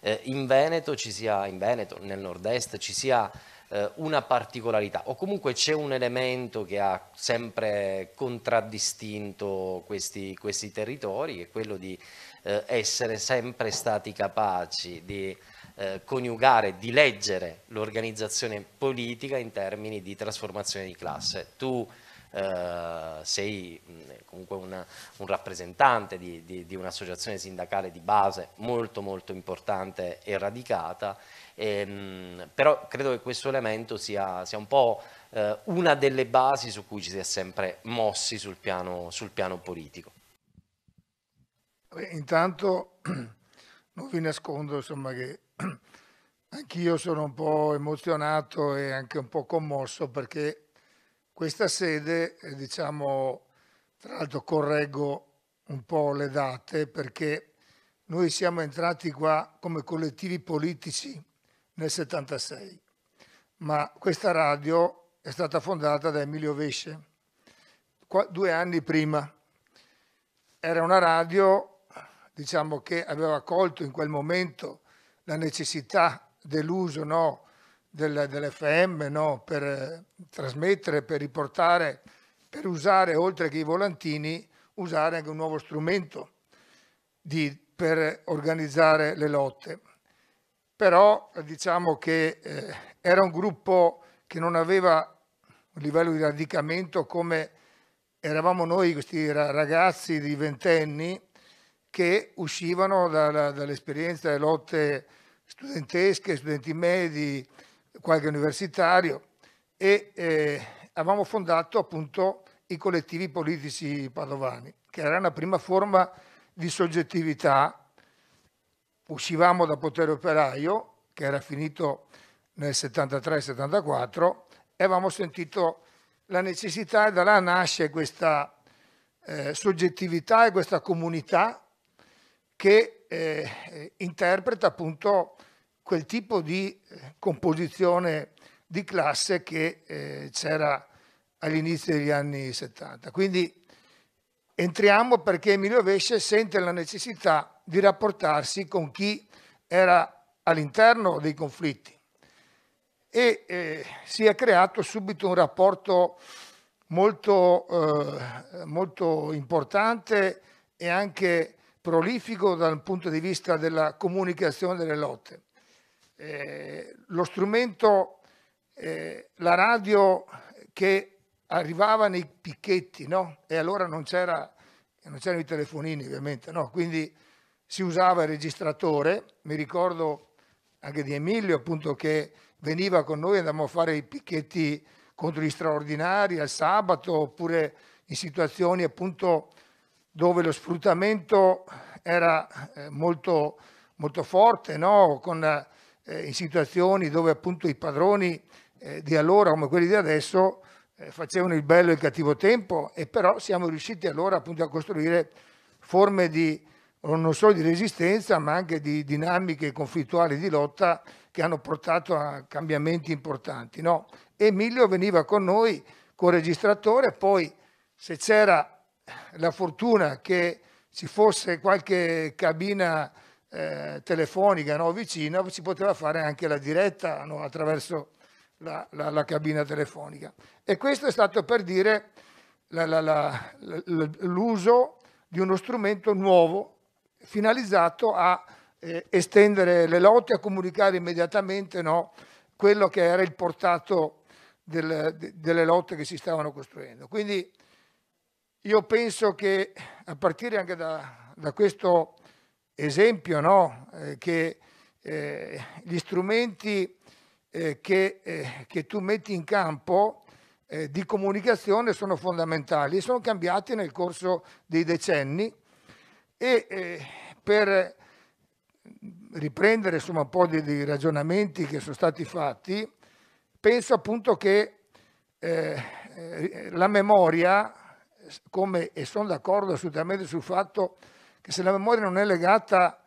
Speaker 1: eh, in Veneto ci sia, in Veneto, nel nord-est, ci sia eh, una particolarità o comunque c'è un elemento che ha sempre contraddistinto questi, questi territori, che è quello di eh, essere sempre stati capaci di eh, coniugare, di leggere l'organizzazione politica in termini di trasformazione di classe. Tu eh, sei comunque una, un rappresentante di, di, di un'associazione sindacale di base molto molto importante e radicata Ehm, però credo che questo elemento sia, sia un po' eh, una delle basi su cui ci si è sempre mossi sul piano, sul piano politico.
Speaker 4: Beh, intanto non vi nascondo insomma, che anch'io sono un po' emozionato e anche un po' commosso perché questa sede, eh, diciamo, tra l'altro correggo un po' le date perché noi siamo entrati qua come collettivi politici nel 76, ma questa radio è stata fondata da Emilio Vesce due anni prima. Era una radio diciamo, che aveva colto in quel momento la necessità dell'uso no, del, dell'FM no, per eh, trasmettere, per riportare, per usare oltre che i volantini, usare anche un nuovo strumento di, per organizzare le lotte però diciamo che eh, era un gruppo che non aveva un livello di radicamento come eravamo noi, questi ragazzi di ventenni, che uscivano dall'esperienza delle lotte studentesche, studenti medi, qualche universitario e eh, avevamo fondato appunto i collettivi politici padovani, che era una prima forma di soggettività uscivamo da potere operaio, che era finito nel 73-74, e avevamo sentito la necessità, e da là nasce questa eh, soggettività e questa comunità che eh, interpreta appunto quel tipo di eh, composizione di classe che eh, c'era all'inizio degli anni 70. Quindi Entriamo perché Emilio Vesce sente la necessità di rapportarsi con chi era all'interno dei conflitti e eh, si è creato subito un rapporto molto, eh, molto importante e anche prolifico dal punto di vista della comunicazione delle lotte. Eh, lo strumento, eh, la radio che arrivava nei picchetti, no? E allora non, c'erano i telefonini ovviamente, no? Quindi si usava il registratore, mi ricordo anche di Emilio appunto che veniva con noi, andavamo a fare i picchetti contro gli straordinari al sabato oppure in situazioni appunto dove lo sfruttamento era eh, molto, molto forte, no? con, eh, in situazioni dove appunto i padroni eh, di allora come quelli di adesso eh, facevano il bello e il cattivo tempo e però siamo riusciti allora appunto a costruire forme di, non solo di resistenza ma anche di dinamiche conflittuali di lotta che hanno portato a cambiamenti importanti. No? Emilio veniva con noi, con registratore, poi se c'era la fortuna che ci fosse qualche cabina eh, telefonica no, vicina si poteva fare anche la diretta no, attraverso la, la, la cabina telefonica. E questo è stato per dire l'uso di uno strumento nuovo finalizzato a eh, estendere le lotte, a comunicare immediatamente no, quello che era il portato del, de, delle lotte che si stavano costruendo. Quindi io penso che a partire anche da, da questo esempio no, eh, che eh, gli strumenti eh, che, eh, che, tu metti in campo eh, di comunicazione sono fondamentali e sono cambiati nel corso dei decenni e eh, per riprendere insomma, un po' dei, dei ragionamenti che sono stati fatti, penso appunto che eh, eh, la memoria, come, e sono d'accordo assolutamente sul fatto che se la memoria non è legata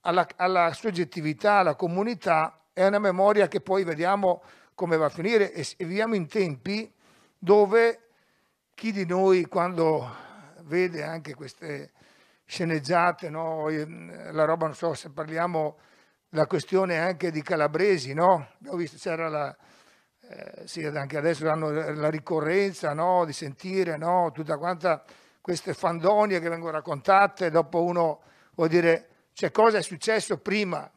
Speaker 4: alla, alla soggettività, alla comunità, è una memoria che poi vediamo come va a finire e, e viviamo in tempi dove chi di noi quando vede anche queste sceneggiate, no? Mm, la roba, non so se parliamo, la questione anche di Calabresi, no? Abbiamo visto c'era la, eh, sì, anche adesso hanno eh, la ricorrenza no? di sentire no? tutta quanta queste fandonie che vengono raccontate, dopo uno vuol dire c'è cioè, cosa è successo prima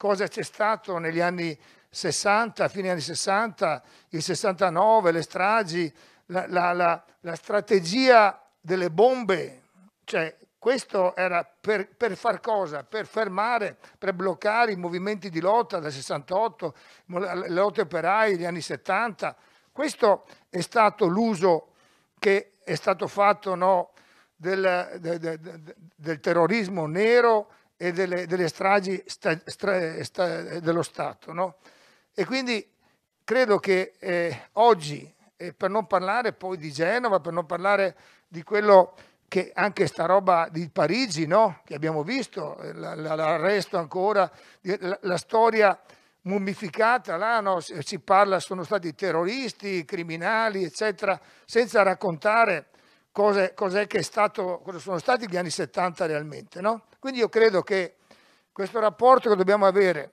Speaker 4: cosa c'è stato negli anni 60, fine anni 60, il 69, le stragi, la, la, la, la strategia delle bombe, cioè questo era per, per, far cosa? Per fermare, per bloccare i movimenti di lotta del 68, le lotte operai degli anni 70. Questo è stato l'uso che è stato fatto no, del, del, del, del terrorismo nero e delle, delle stragi sta, stra, sta, dello Stato. No? E quindi credo che eh, oggi, eh, per non parlare poi di Genova, per non parlare di quello che anche sta roba di Parigi, no? che abbiamo visto, eh, l'arresto ancora, la, storia mummificata, là no? si parla, sono stati terroristi, criminali, eccetera, senza raccontare cosa, cosa, stato, cosa sono stati gli anni 70 realmente. No? Quindi io credo che questo rapporto che dobbiamo avere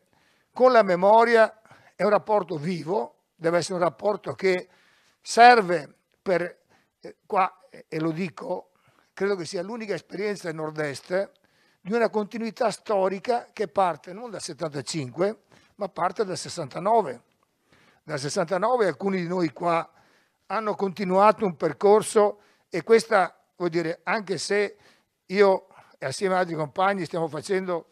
Speaker 4: con la memoria è un rapporto vivo, deve essere un rapporto che serve per, eh, qua, e lo dico, credo che sia l'unica esperienza nel nord-est di una continuità storica che parte non dal 75, ma parte dal 69. Dal 69 alcuni di noi qua hanno continuato un percorso e questa vuol dire, anche se io e assieme ad altri compagni stiamo facendo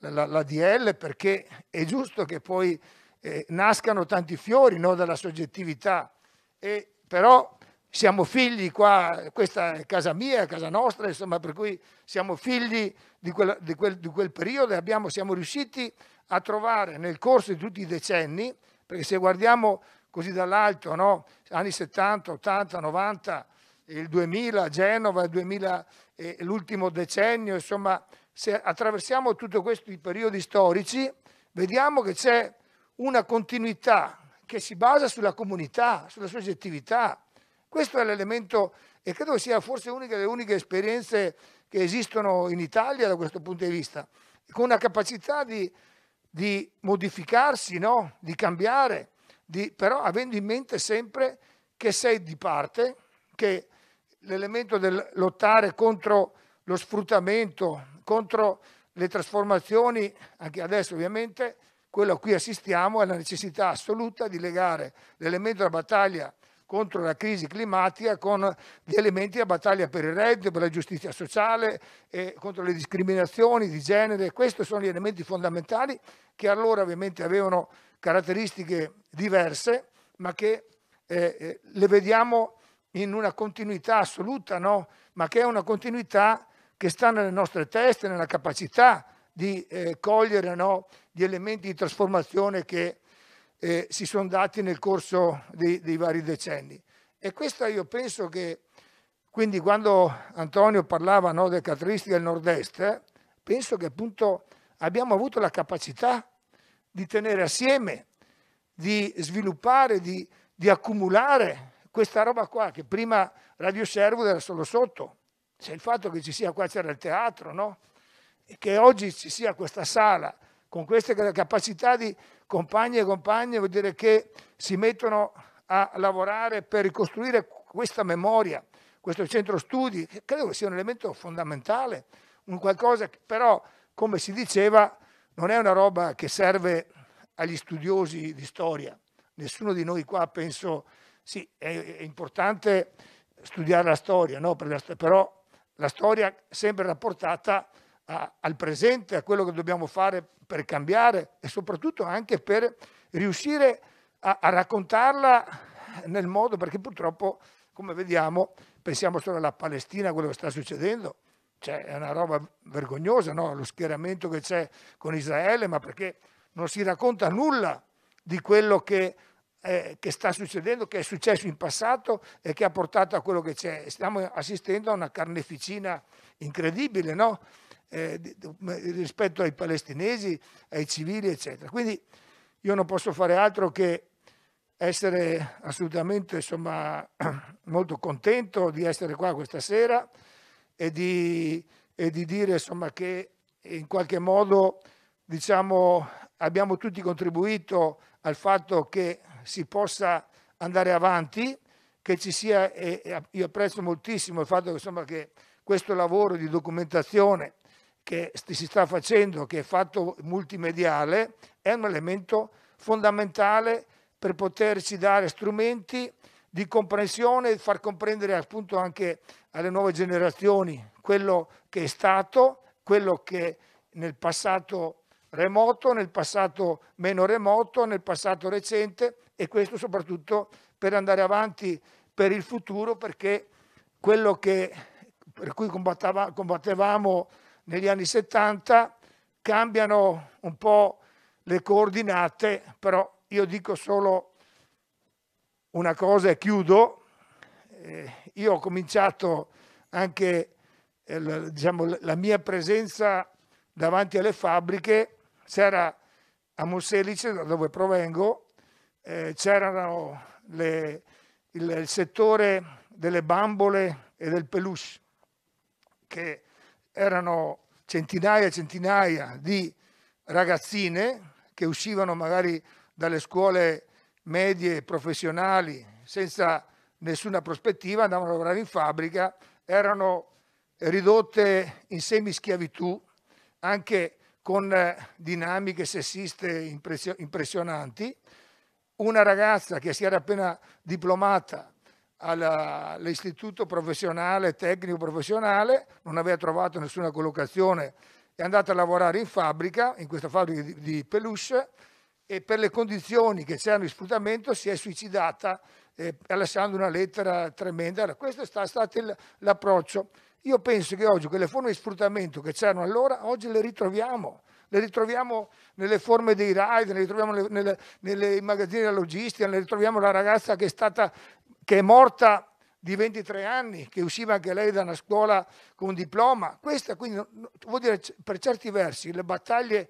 Speaker 4: la, la DL perché è giusto che poi eh, nascano tanti fiori no, dalla soggettività, e, però siamo figli qua, questa è casa mia, casa nostra, insomma, per cui siamo figli di, quella, di, quel, di quel, periodo e abbiamo, siamo riusciti a trovare nel corso di tutti i decenni, perché se guardiamo così dall'alto, no, anni 70, 80, 90, il 2000, Genova, il 2000, eh, l'ultimo decennio, insomma, se attraversiamo tutti questi periodi storici, vediamo che c'è una continuità che si basa sulla comunità, sulla soggettività. Questo è l'elemento e credo sia forse una delle uniche esperienze che esistono in Italia da questo punto di vista, con una capacità di, di modificarsi, no? di cambiare, di, però avendo in mente sempre che sei di parte, che l'elemento del lottare contro lo sfruttamento, contro le trasformazioni, anche adesso ovviamente, quello a cui assistiamo è la necessità assoluta di legare l'elemento della battaglia contro la crisi climatica con gli elementi della battaglia per il reddito, per la giustizia sociale, contro le discriminazioni di genere. Questi sono gli elementi fondamentali che allora ovviamente avevano caratteristiche diverse, ma che eh, eh le vediamo in una continuità assoluta, no? ma che è una continuità che sta nelle nostre teste, nella capacità di eh, cogliere no? gli elementi di trasformazione che eh, si sono dati nel corso dei, dei vari decenni. E questa io penso che, quindi quando Antonio parlava no, delle caratteristiche del nord-est, eh, penso che appunto abbiamo avuto la capacità di tenere assieme, di sviluppare, di, di accumulare questa roba qua, che prima Radio Servo era solo sotto, c'è il fatto che ci sia, qua c'era il teatro, no? E che oggi ci sia questa sala con queste capacità di compagni e compagne, vuol dire che si mettono a lavorare per ricostruire questa memoria, questo centro studi, che credo che sia un elemento fondamentale, un qualcosa che però, come si diceva, non è una roba che serve agli studiosi di storia. Nessuno di noi qua, penso, sì, è, è importante studiare la storia, no? però la storia è sempre rapportata a, al presente, a quello che dobbiamo fare per cambiare e soprattutto anche per riuscire a, a raccontarla nel modo, perché purtroppo, come vediamo, pensiamo solo alla Palestina, quello che sta succedendo, cioè, è una roba vergognosa, no? lo schieramento che c'è con Israele, ma perché non si racconta nulla di quello che eh, che sta succedendo, che è successo in passato e che ha portato a quello che c'è. Stiamo assistendo a una carneficina incredibile no? eh, rispetto ai palestinesi, ai civili, eccetera. Quindi io non posso fare altro che essere assolutamente insomma, molto contento di essere qua questa sera e di, e di dire insomma, che in qualche modo diciamo, abbiamo tutti contribuito al fatto che si possa andare avanti, che ci sia, e io apprezzo moltissimo il fatto che, insomma, che questo lavoro di documentazione che si sta facendo, che è fatto multimediale, è un elemento fondamentale per poterci dare strumenti di comprensione e far comprendere appunto anche alle nuove generazioni quello che è stato, quello che nel passato remoto, nel passato meno remoto, nel passato recente e questo soprattutto per andare avanti per il futuro perché quello che, per cui combattevamo negli anni 70 cambiano un po' le coordinate, però io dico solo una cosa e chiudo. Eh, io ho cominciato anche eh, diciamo, la mia presenza davanti alle fabbriche c'era a Musselice, da dove provengo, eh, c'erano il, il, settore delle bambole e del peluche, che erano centinaia e centinaia di ragazzine che uscivano magari dalle scuole medie professionali senza nessuna prospettiva, andavano a lavorare in fabbrica, erano ridotte in semischiavitù anche con eh, dinamiche sessiste impressionanti, una ragazza che si era appena diplomata all'istituto professionale, tecnico professionale, non aveva trovato nessuna collocazione, è andata a lavorare in fabbrica, in questa fabbrica di, peluche, e per le condizioni che c'erano di sfruttamento si è suicidata eh, lasciando una lettera tremenda. Questo è stato l'approccio. Io penso che oggi quelle forme di sfruttamento che c'erano allora, oggi le ritroviamo. Le ritroviamo nelle forme dei ride, le ritroviamo nelle, nelle, nelle magazzini della logistica, le ritroviamo la ragazza che è, stata, che è morta di 23 anni, che usciva anche lei da una scuola con un diploma. Questa quindi vuol dire per certi versi le battaglie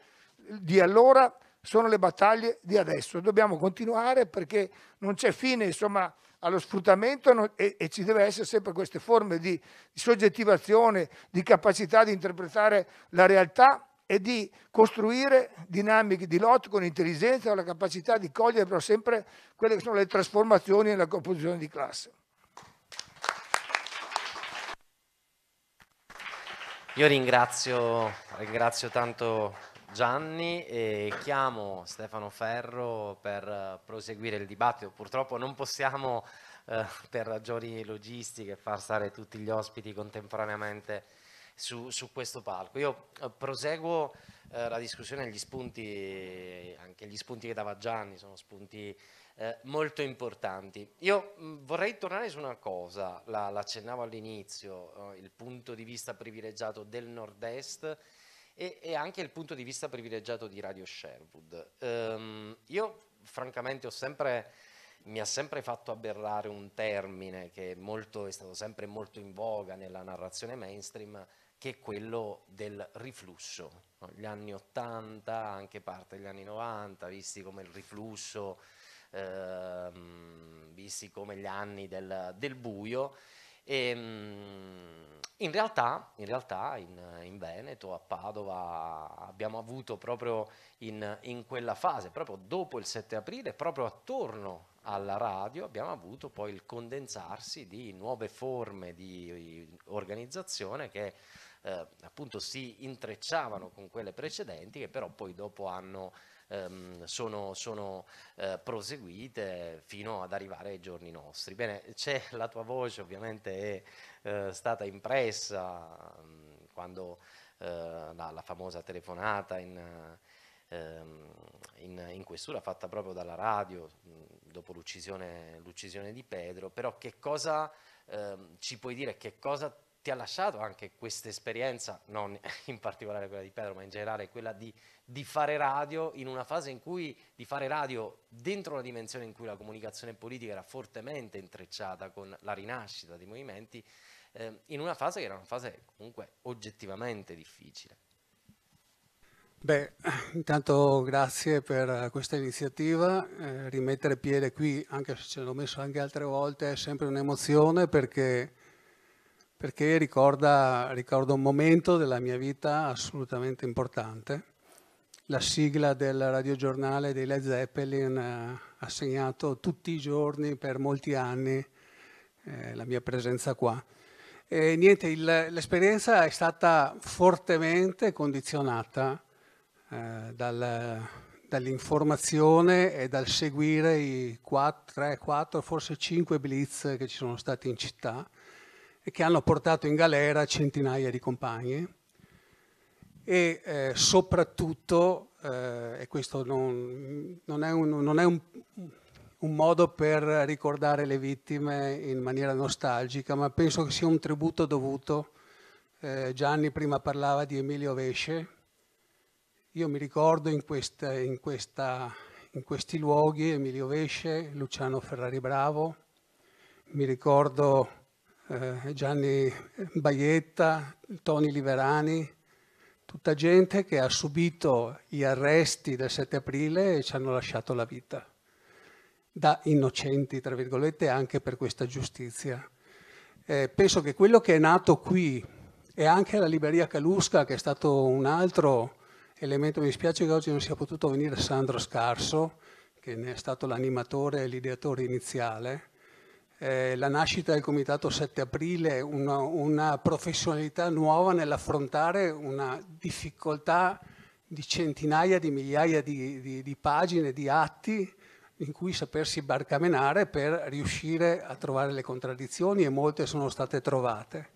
Speaker 4: di allora sono le battaglie di adesso. Dobbiamo continuare perché non c'è fine, insomma, allo sfruttamento e, e, ci deve essere sempre queste forme di, di soggettivazione, di capacità di interpretare la realtà e di costruire dinamiche di lotta con intelligenza, la capacità di cogliere però sempre quelle che sono le trasformazioni nella composizione di classe.
Speaker 1: Io ringrazio, ringrazio tanto Gianni e chiamo Stefano Ferro per eh, proseguire il dibattito. Purtroppo non possiamo, eh, per ragioni logistiche, far stare tutti gli ospiti contemporaneamente su, su questo palco. Io eh, proseguo eh, la discussione e gli spunti, anche gli spunti che dava Gianni, sono spunti eh, molto importanti. Io mh, mm, vorrei tornare su una cosa, l'accennavo la, all'inizio, il punto di vista privilegiato del nord-est e, e anche il punto di vista privilegiato di Radio Sherwood. Um, io francamente sempre, mi ha sempre fatto aberrare un termine che è, molto, è stato sempre molto in voga nella narrazione mainstream, che è quello del riflusso. Gli anni 80, anche parte degli anni 90, visti come il riflusso, ehm, visti come gli anni del, del buio, e, ehm, in realtà, in, realtà in, in, Veneto, a Padova, abbiamo avuto proprio in, in quella fase, proprio dopo il 7 aprile, proprio attorno alla radio abbiamo avuto poi il condensarsi di nuove forme di organizzazione che eh, appunto si intrecciavano con quelle precedenti che però poi dopo hanno ehm, sono, sono eh, proseguite fino ad arrivare ai giorni nostri. Bene, c'è la tua voce ovviamente è eh, stata impressa mh, mm, quando eh, la, la, famosa telefonata in, ehm, in, in, questura fatta proprio dalla radio mh, mm, dopo l'uccisione, di Pedro, però che cosa ehm, ci puoi dire, che cosa ti ti ha lasciato anche questa esperienza, non in particolare quella di Pedro, ma in generale quella di, di, fare radio in una fase in cui di fare radio dentro la dimensione in cui la comunicazione politica era fortemente intrecciata con la rinascita dei movimenti, eh, in una fase che era una fase comunque oggettivamente
Speaker 3: difficile.
Speaker 5: Beh, intanto grazie per questa iniziativa, eh, rimettere piede qui, anche se ce l'ho messo anche altre volte, è sempre un'emozione perché perché ricorda, ricorda un momento della mia vita assolutamente importante. La sigla del radiogiornale dei Led Zeppelin eh, ha segnato tutti i giorni per molti anni eh, la mia presenza qua. E niente, l'esperienza è stata fortemente condizionata eh, dal, dall'informazione e dal seguire i 4, 3, 4, forse 5 blitz che ci sono stati in città e che hanno portato in galera centinaia di compagni e eh, soprattutto, eh, e questo non, non è, un, non è un, un, modo per ricordare le vittime in maniera nostalgica, ma penso che sia un tributo dovuto. Eh, Gianni prima parlava di Emilio Vesce, io mi ricordo in, questa, in, questa, in questi luoghi Emilio Vesce, Luciano Ferrari Bravo, mi ricordo eh, Gianni Baietta, Toni Liberani, tutta gente che ha subito gli arresti del 7 aprile e ci hanno lasciato la vita, da innocenti, tra virgolette, anche per questa giustizia. Eh, penso che quello che è nato qui e anche alla Liberia Calusca, che è stato un altro elemento, mi dispiace che oggi non sia potuto venire Sandro Scarso, che ne è stato l'animatore e l'ideatore iniziale, eh, la nascita del Comitato 7 Aprile, una, una professionalità nuova nell'affrontare una difficoltà di centinaia di migliaia di, di, di pagine, di atti in cui sapersi barcamenare per riuscire a trovare le contraddizioni e molte sono state trovate.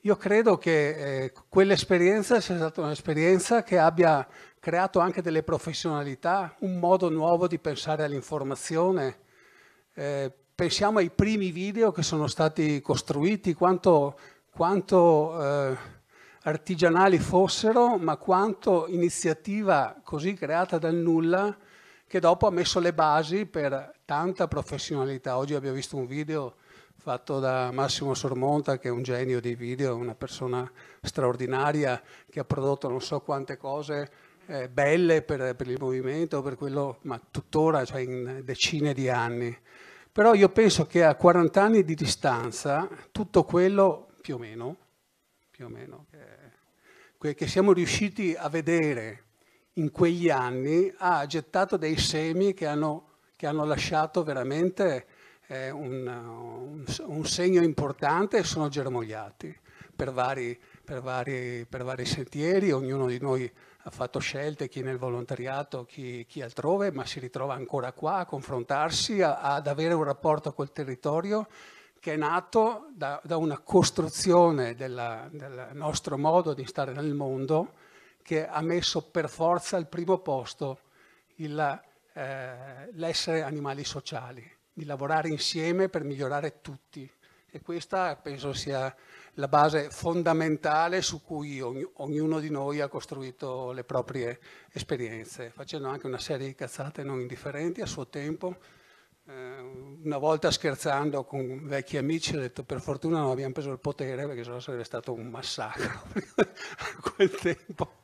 Speaker 5: Io credo che eh, quell'esperienza sia stata un'esperienza che abbia creato anche delle professionalità, un modo nuovo di pensare all'informazione, eh, pensiamo ai primi video che sono stati costruiti, quanto, quanto eh, artigianali fossero, ma quanto iniziativa così creata dal nulla che dopo ha messo le basi per tanta professionalità. Oggi abbiamo visto un video fatto da Massimo Sormonta, che è un genio dei video, una persona straordinaria che ha prodotto non so quante cose eh, belle per, per, il movimento, per quello, ma tuttora, cioè in decine di anni. Però io penso che a 40 anni di distanza tutto quello più o meno, più o meno eh, che siamo riusciti a vedere in quegli anni ha gettato dei semi che hanno, che hanno lasciato veramente eh, un, un, un, segno importante e sono germogliati per vari, per vari, per vari sentieri, ognuno di noi ha fatto scelte, chi nel volontariato, chi, chi altrove, ma si ritrova ancora qua a confrontarsi, a, ad avere un rapporto col territorio che è nato da, da una costruzione della, del nostro modo di stare nel mondo che ha messo per forza al primo posto il, eh, l'essere animali sociali, di lavorare insieme per migliorare tutti. E questa penso sia la base fondamentale su cui ognuno di noi ha costruito le proprie esperienze, facendo anche una serie di cazzate non indifferenti a suo tempo. Eh, una volta scherzando con vecchi amici ho detto per fortuna non abbiamo preso il potere perché sennò sarebbe stato un massacro a quel tempo.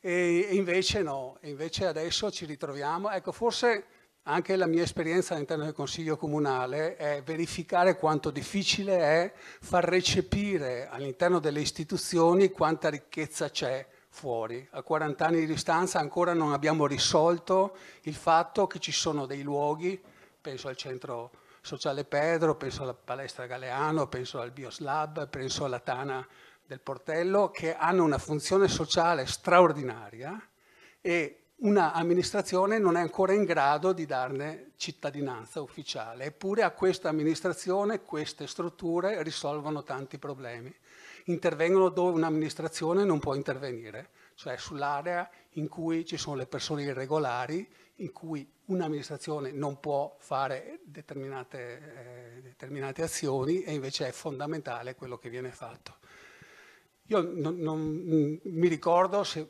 Speaker 5: E invece no, invece adesso ci ritroviamo. Ecco, forse anche la mia esperienza all'interno del Consiglio Comunale è verificare quanto difficile è far recepire all'interno delle istituzioni quanta ricchezza c'è fuori. A 40 anni di distanza ancora non abbiamo risolto il fatto che ci sono dei luoghi, penso al centro sociale Pedro, penso alla palestra Galeano, penso al Bioslab, penso alla Tana del Portello, che hanno una funzione sociale straordinaria e una amministrazione non è ancora in grado di darne cittadinanza ufficiale, eppure a questa amministrazione queste strutture risolvono tanti problemi. Intervengono dove un'amministrazione non può intervenire, cioè sull'area in cui ci sono le persone irregolari, in cui un'amministrazione non può fare determinate, eh, determinate azioni e invece è fondamentale quello che viene fatto. Io non, non mi ricordo se,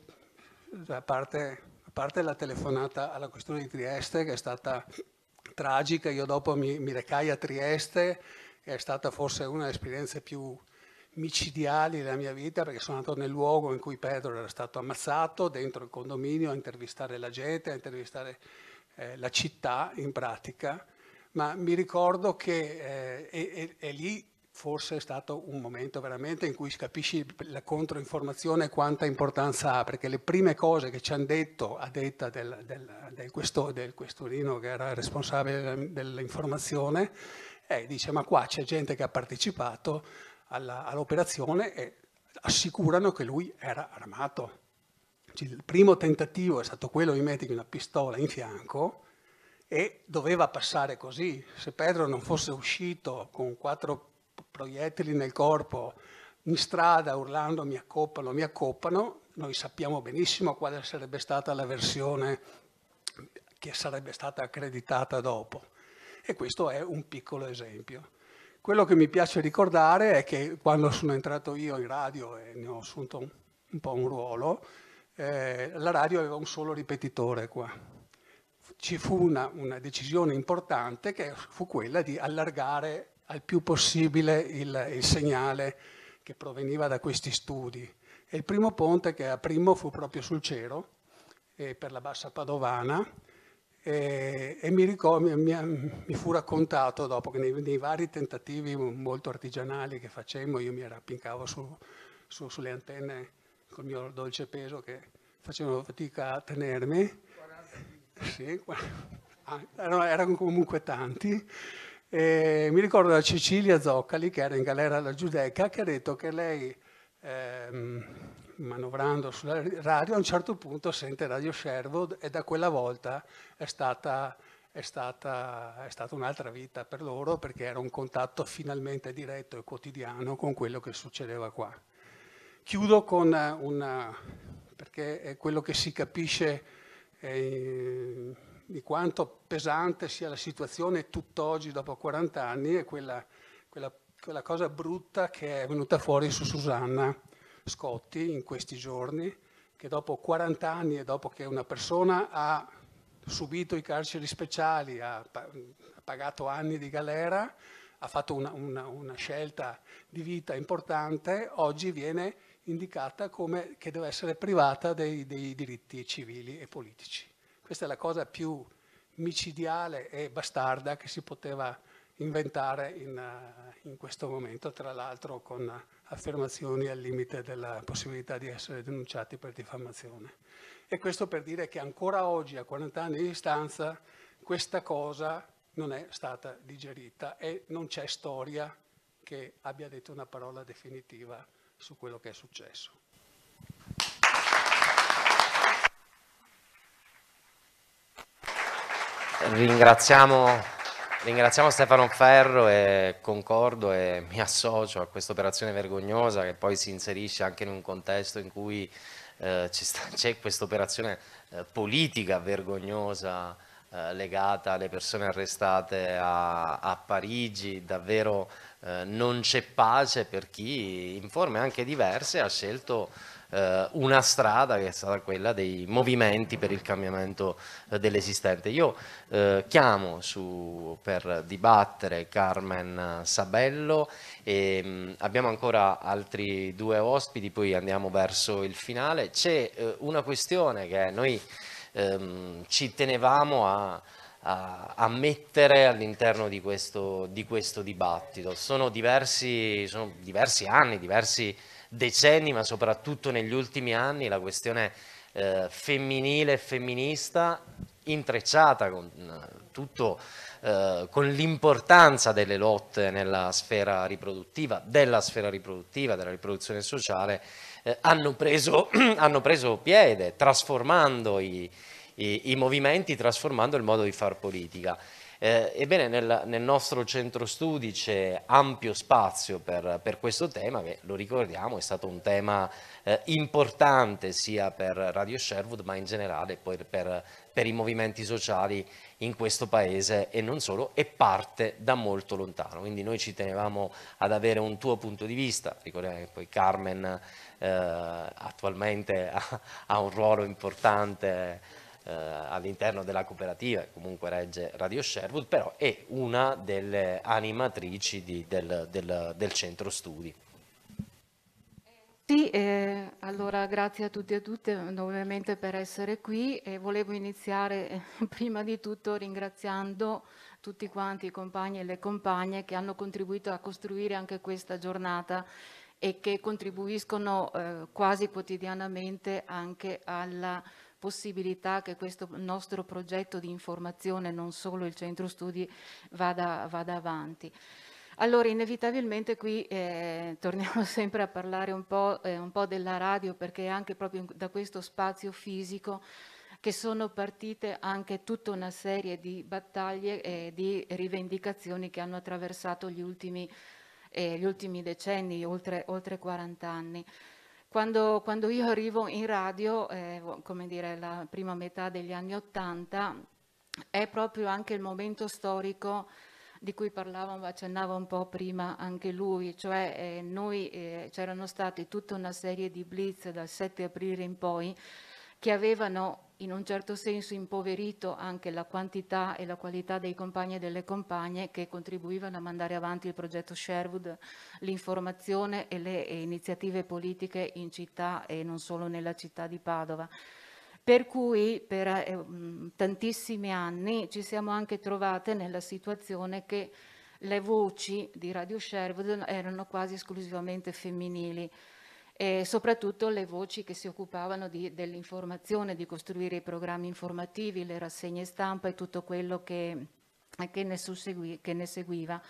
Speaker 5: da parte parte la telefonata alla questura di Trieste che è stata tragica, io dopo mi, mi recai a Trieste, è stata forse una delle esperienze più micidiali della mia vita perché sono andato nel luogo in cui Pedro era stato ammazzato, dentro il condominio, a intervistare la gente, a intervistare eh, la città in pratica, ma mi ricordo che eh, e, e, e lì forse è stato un momento veramente in cui capisci la controinformazione quanta importanza ha, perché le prime cose che ci hanno detto a detta del, del, del, questo, del questurino che era responsabile dell'informazione, è dice ma qua c'è gente che ha partecipato all'operazione all e assicurano che lui era armato. Cioè, il primo tentativo è stato quello di mettergli una pistola in fianco, e doveva passare così. Se Pedro non fosse uscito con quattro proiettili nel corpo, in strada urlando mi accoppano, mi accoppano, noi sappiamo benissimo quale sarebbe stata la versione che sarebbe stata accreditata dopo. E questo è un piccolo esempio. Quello che mi piace ricordare è che quando sono entrato io in radio e ne ho assunto un, un po' un ruolo, eh, la radio aveva un solo ripetitore qua. Ci fu una, una decisione importante che fu quella di allargare al più possibile il, il segnale che proveniva da questi studi. E il primo ponte che aprimo fu proprio sul Cero, eh, per la Bassa Padovana, eh, e mi, ricordo, mi, mi, fu raccontato dopo che nei, nei, vari tentativi molto artigianali che facemmo, io mi rappincavo su, su, sulle antenne col mio dolce peso che facevano fatica a tenermi. 40. Sì, ah, erano comunque tanti. E mi ricordo la Cecilia Zoccali, che era in galera alla Giudecca, che ha detto che lei, eh, manovrando sulla radio, a un certo punto sente Radio Servo e da quella volta è stata, è stata, è stata un'altra vita per loro perché era un contatto finalmente diretto e quotidiano con quello che succedeva qua. Chiudo con una, perché è quello che si capisce eh, di quanto pesante sia la situazione tutt'oggi dopo 40 anni e quella, quella, quella cosa brutta che è venuta fuori su Susanna Scotti in questi giorni, che dopo 40 anni e dopo che una persona ha subito i carceri speciali, ha, pagato anni di galera, ha fatto una, una, una scelta di vita importante, oggi viene indicata come che deve essere privata dei, dei diritti civili e politici. Questa è la cosa più micidiale e bastarda che si poteva inventare in, eh, in questo momento, tra l'altro con affermazioni al limite della possibilità di essere denunciati per diffamazione. E questo per dire che ancora oggi, a 40 anni di distanza, questa cosa non è stata digerita e non c'è storia che abbia detto una parola definitiva su quello che è successo.
Speaker 1: Ringraziamo, ringraziamo, Stefano Ferro e concordo e mi associo a questa operazione vergognosa che poi si inserisce anche in un contesto in cui eh, c'è questa operazione eh, politica vergognosa eh, legata alle persone arrestate a, a Parigi, davvero eh, non c'è pace per chi in forme anche diverse ha scelto eh, una strada che è stata quella dei movimenti per il cambiamento eh, dell'esistente. Io eh, chiamo su, per dibattere Carmen Sabello e mm, abbiamo ancora altri due ospiti, poi andiamo verso il finale. C'è una questione che noi ehm, ci tenevamo a, a, mettere all'interno di, di questo, dibattito. Sono diversi, sono diversi anni, diversi decenni, ma soprattutto negli ultimi anni, la questione eh, femminile e femminista intrecciata con, eh, eh con l'importanza delle lotte nella sfera riproduttiva, della sfera riproduttiva, della riproduzione sociale, eh, hanno, preso, hanno, preso, piede, trasformando i, i, i movimenti, trasformando il modo di far politica. Eh, ebbene nel, nel, nostro centro studi c'è ampio spazio per, per questo tema che lo ricordiamo è stato un tema eh, importante sia per Radio Sherwood ma in generale poi per, per i movimenti sociali in questo paese e non solo e parte da molto lontano. Quindi noi ci tenevamo ad avere un tuo punto di vista, ricordiamo che poi Carmen eh, attualmente ha, ha, un ruolo importante eh, all'interno della cooperativa, comunque regge Radio Sherwood, però è una delle animatrici di, del, del, del centro studi.
Speaker 6: Sì, eh, allora grazie a tutti e a tutte nuovamente per essere qui e volevo iniziare eh, prima di tutto ringraziando tutti quanti i compagni e le compagne che hanno contribuito a costruire anche questa giornata e che contribuiscono eh, quasi quotidianamente anche alla possibilità che questo nostro progetto di informazione, non solo il centro studi, vada, vada avanti. Allora, inevitabilmente qui eh, torniamo sempre a parlare un po', eh, un po', della radio, perché anche proprio da questo spazio fisico che sono partite anche tutta una serie di battaglie e di rivendicazioni che hanno attraversato gli ultimi, eh, gli ultimi decenni, oltre, oltre 40 anni. Quando, quando io arrivo in radio, eh, come dire, la prima metà degli anni Ottanta, è proprio anche il momento storico di cui parlava, accennava un po' prima anche lui, cioè eh, noi eh, c'erano stati tutta una serie di blitz dal 7 aprile in poi che avevano in un certo senso impoverito anche la quantità e la qualità dei compagni e delle compagne che contribuivano a mandare avanti il progetto Sherwood, l'informazione e le eh, iniziative politiche in città e non solo nella città di Padova. Per cui per eh, mm, tantissimi anni ci siamo anche trovate nella situazione che le voci di Radio Sherwood erano quasi esclusivamente femminili e soprattutto le voci che si occupavano dell'informazione, di costruire i programmi informativi, le rassegne stampa e tutto quello che, che, ne, susegui, che ne, seguiva.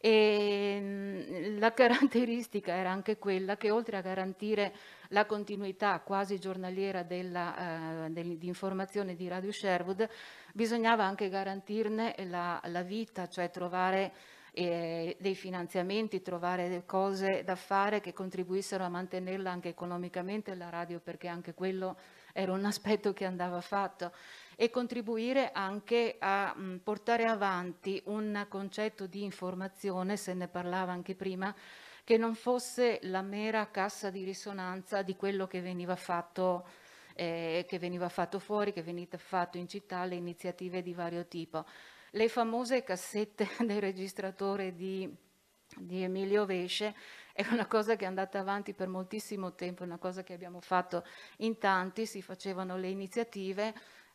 Speaker 6: E mm, la caratteristica era anche quella che oltre a garantire la continuità quasi giornaliera della, eh, di informazione di Radio Sherwood, bisognava anche garantirne la, la vita, cioè trovare eh, dei finanziamenti, trovare cose da fare che contribuissero a mantenerla anche economicamente la radio perché anche quello era un aspetto che andava fatto e contribuire anche a mh, portare avanti un concetto di informazione, se ne parlava anche prima, che non fosse la mera cassa di risonanza di quello che veniva fatto, eh, che veniva fatto fuori, che veniva fatto in città, le iniziative di vario tipo le famose cassette del registratore di, di Emilio Vesce è una cosa che è andata avanti per moltissimo tempo, è una cosa che abbiamo fatto in tanti, si facevano le iniziative,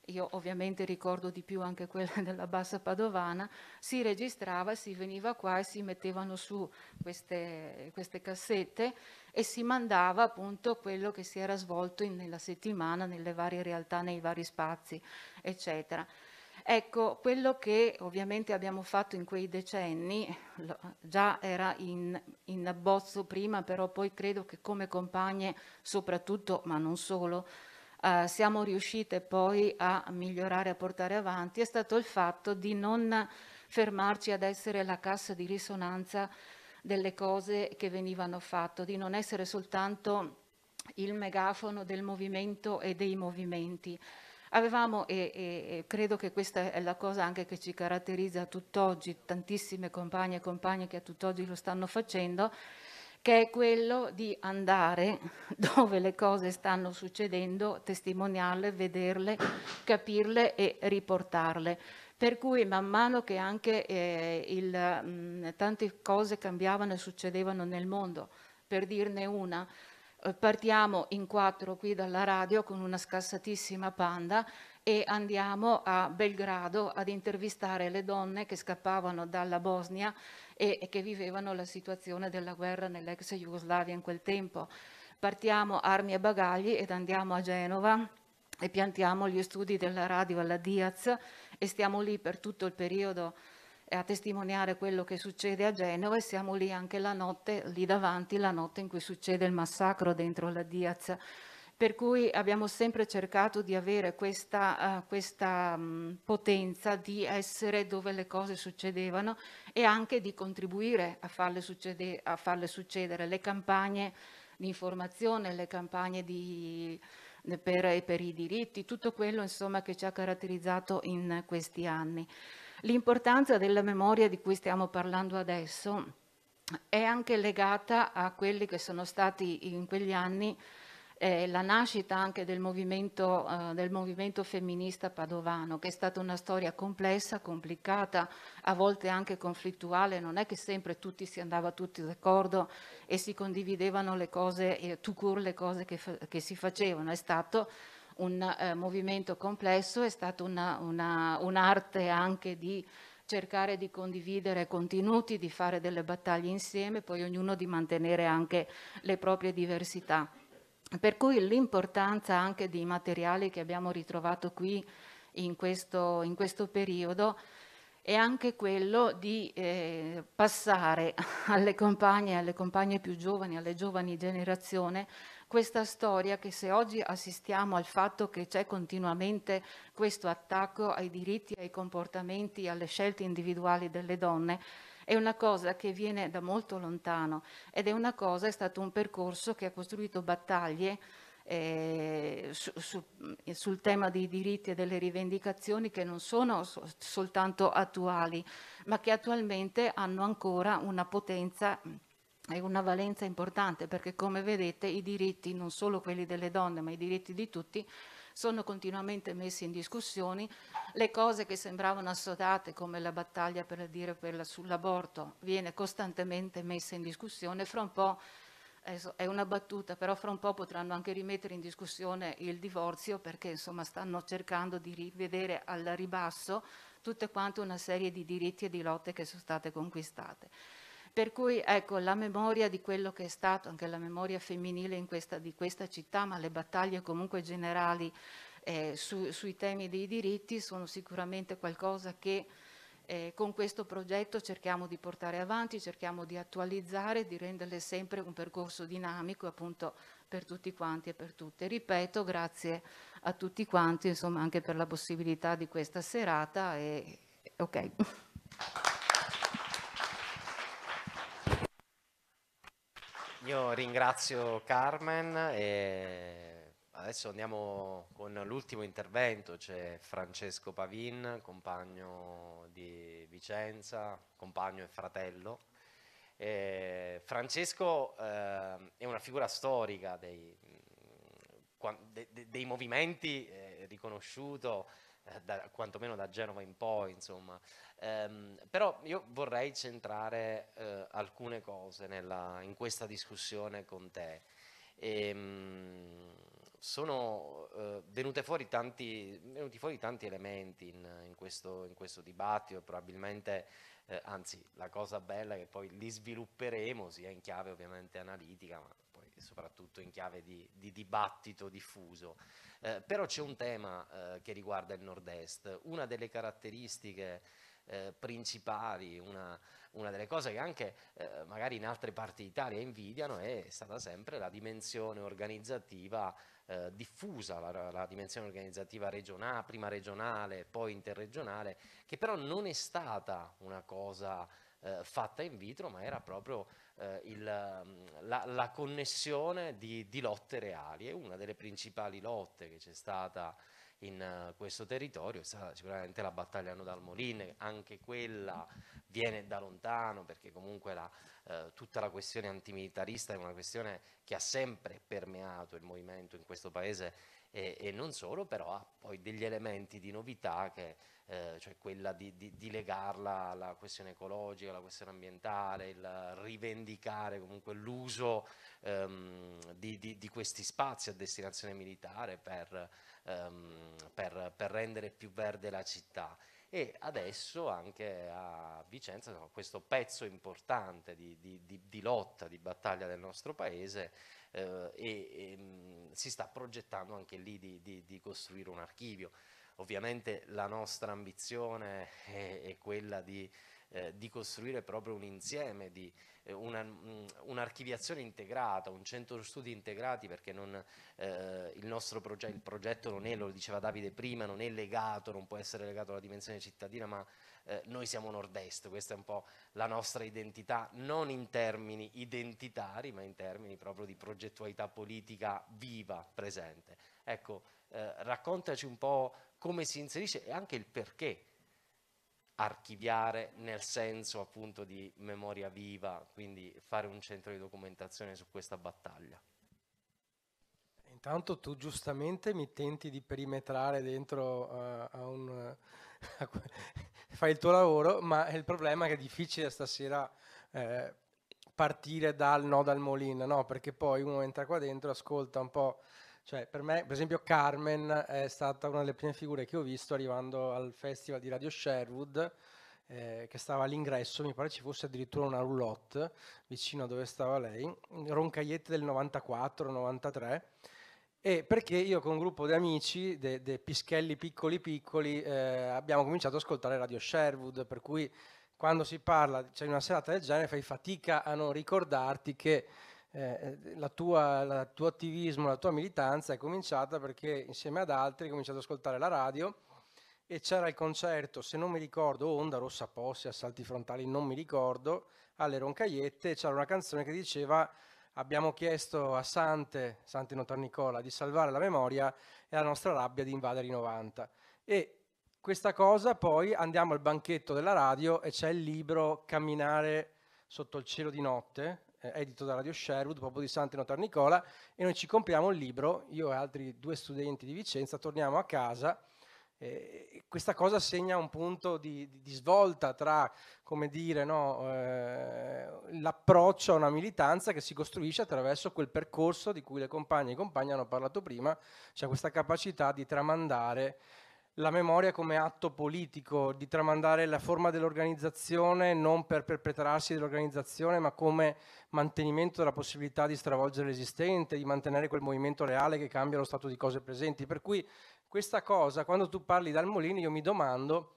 Speaker 6: io ovviamente ricordo di più anche quella della Bassa Padovana, si registrava, si veniva qua e si mettevano su queste, queste cassette e si mandava appunto quello che si era svolto in, nella settimana, nelle varie realtà, nei vari spazi, eccetera. Ecco, quello che ovviamente abbiamo fatto in quei decenni, già era in, in abbozzo prima, però poi credo che come compagne, soprattutto, ma non solo, eh, siamo riuscite poi a migliorare, a portare avanti, è stato il fatto di non fermarci ad essere la cassa di risonanza delle cose che venivano fatte, di non essere soltanto il megafono del movimento e dei movimenti. Avevamo, e, e, credo che questa è la cosa anche che ci caratterizza tutt'oggi, tantissime compagne e compagni che tutt'oggi lo stanno facendo, che è quello di andare dove le cose stanno succedendo, testimoniarle, vederle, capirle e riportarle. Per cui man mano che anche eh, il, mh, mm, tante cose cambiavano e succedevano nel mondo, per dirne una, eh, partiamo in quattro qui dalla radio con una scassatissima panda e andiamo a Belgrado ad intervistare le donne che scappavano dalla Bosnia e, e che vivevano la situazione della guerra nell'ex Jugoslavia in quel tempo. Partiamo armi e bagagli ed andiamo a Genova e piantiamo gli studi della radio alla Diaz e stiamo lì per tutto il periodo a testimoniare quello che succede a Genova e siamo lì anche la notte, lì davanti, la notte in cui succede il massacro dentro la Diaz. Per cui abbiamo sempre cercato di avere questa, uh, questa um, potenza di essere dove le cose succedevano e anche di contribuire a farle, succede, a farle succedere. Le campagne di informazione, le campagne di, per, per i diritti, tutto quello insomma, che ci ha caratterizzato in questi anni. L'importanza della memoria di cui stiamo parlando adesso è anche legata a quelli che sono stati in quegli anni eh, la nascita anche del movimento, eh, del movimento, femminista padovano, che è stata una storia complessa, complicata, a volte anche conflittuale, non è che sempre tutti si andava tutti d'accordo e si condividevano le cose, eh, tout court le cose che, che si facevano, è stato un eh, movimento complesso, è stata un'arte anche di cercare di condividere contenuti, di fare delle battaglie insieme, poi ognuno di mantenere anche le proprie diversità. Per cui l'importanza anche dei materiali che abbiamo ritrovato qui in questo, in questo periodo è anche quello di eh, passare alle compagne, alle compagne più giovani, alle giovani generazioni, questa storia che se oggi assistiamo al fatto che c'è continuamente questo attacco ai diritti, ai comportamenti, alle scelte individuali delle donne, è una cosa che viene da molto lontano ed è una cosa, è stato un percorso che ha costruito battaglie eh, su, su, sul tema dei diritti e delle rivendicazioni che non sono so, soltanto attuali, ma che attualmente hanno ancora una potenza è una valenza importante perché come vedete i diritti, non solo quelli delle donne, ma i diritti di tutti, sono continuamente messi in discussione, le cose che sembravano assodate come la battaglia per dire sull'aborto viene costantemente messa in discussione, fra un po' è una battuta, però fra un po' potranno anche rimettere in discussione il divorzio perché insomma stanno cercando di rivedere al ribasso tutte quante una serie di diritti e di lotte che sono state conquistate. Per cui ecco, la memoria di quello che è stato, anche la memoria femminile questa, di questa città, ma le battaglie comunque generali eh, su, sui temi dei diritti sono sicuramente qualcosa che eh, con questo progetto cerchiamo di portare avanti, cerchiamo di attualizzare, di renderle sempre un percorso dinamico appunto per tutti quanti e per tutte. Ripeto, grazie a tutti quanti, insomma anche per la possibilità di questa serata e ok.
Speaker 1: Io ringrazio Carmen e adesso andiamo con l'ultimo intervento, c'è Francesco Pavin, compagno di Vicenza, compagno e fratello. E Francesco eh, è una figura storica dei, dei movimenti, eh, riconosciuto eh, da, quantomeno da Genova in poi, insomma. Um, però io vorrei centrare uh, alcune cose nella, in questa discussione con te. E, um, sono uh, venuti fuori tanti elementi in, in, questo, in questo dibattito, probabilmente, uh, anzi la cosa bella è che poi li svilupperemo sia in chiave ovviamente analitica, ma soprattutto in chiave di, di dibattito diffuso. Eh, però c'è un tema eh, che riguarda il nord-est, una delle caratteristiche eh, principali, una, una, delle cose che anche eh, magari in altre parti d'Italia invidiano è stata sempre la dimensione organizzativa eh, diffusa, la, la, dimensione organizzativa regionale, prima regionale, poi interregionale, che però non è stata una cosa eh, fatta in vitro, ma era proprio eh, il, mm, la, la, connessione di, di, lotte reali e una delle principali lotte che c'è stata in eh, questo territorio è stata sicuramente la battaglia Nodal Moline, anche quella viene da lontano perché comunque la, uh, tutta la questione antimilitarista è una questione che ha sempre permeato il movimento in questo paese e, e, non solo, però ha poi degli elementi di novità, che, eh, cioè quella di, di, di, legarla alla questione ecologica, alla questione ambientale, il rivendicare comunque l'uso ehm, di, di, questi spazi a destinazione militare per, ehm, per, per rendere più verde la città e adesso anche a Vicenza questo pezzo importante di, di, di, di, lotta, di battaglia del nostro paese eh, e, e mh, mm, si sta progettando anche lì di, di, di, costruire un archivio. Ovviamente la nostra ambizione è, è quella di, eh, di, costruire proprio un insieme di, Mm, un'archiviazione integrata, un centro studi integrati perché non, eh, il nostro progetto, il progetto non è, lo diceva Davide prima, non è legato, non può essere legato alla dimensione cittadina, ma eh, noi siamo nord-est, questa è un po' la nostra identità, non in termini identitari, ma in termini proprio di progettualità politica viva, presente. Ecco, eh, raccontaci un po' come si inserisce e anche il perché archiviare nel senso appunto di memoria viva, quindi fare un centro di documentazione su questa battaglia.
Speaker 7: Intanto tu giustamente mi tenti di perimetrare dentro uh, a un... Uh, fai il tuo lavoro, ma il problema è che è difficile stasera eh, partire dal no dal molino, no? perché poi uno entra qua dentro, ascolta un po' Cioè, per me, per esempio, Carmen è stata una delle prime figure che ho visto arrivando al festival di Radio Sherwood, eh, che stava all'ingresso, mi pare ci fosse addirittura una roulotte vicino a dove stava lei, Roncagliette del 94-93, e perché io con un gruppo di amici, dei de pischelli piccoli piccoli, eh, abbiamo cominciato ad ascoltare Radio Sherwood, per cui quando si parla, cioè una serata del genere, fai fatica a non ricordarti che eh, eh, la tua, la tuo attivismo, la tua militanza è cominciata perché insieme ad altri hai cominciato ad ascoltare la radio e c'era il concerto, se non mi ricordo, Onda Rossa Posse, Assalti Frontali, non mi ricordo, alle Roncagliette, c'era una canzone che diceva abbiamo chiesto a Sante, Sante Notar Nicola, di salvare la memoria e la nostra rabbia di invadere i 90. E questa cosa poi andiamo al banchetto della radio e c'è il libro Camminare sotto il cielo di notte, eh, edito da Radio Sherwood, proprio di Sant'Enotar Nicola, e noi ci compriamo un libro, io e altri due studenti di Vicenza, torniamo a casa, eh, questa cosa segna un punto di, di, di svolta tra no, eh, l'approccio a una militanza che si costruisce attraverso quel percorso di cui le compagne e i compagni hanno parlato prima, cioè questa capacità di tramandare la memoria come atto politico, di tramandare la forma dell'organizzazione non per perpetrarsi dell'organizzazione, ma come mantenimento della possibilità di stravolgere l'esistente, di mantenere quel movimento reale che cambia lo stato di cose presenti. Per cui questa cosa, quando tu parli dal Molino, io mi domando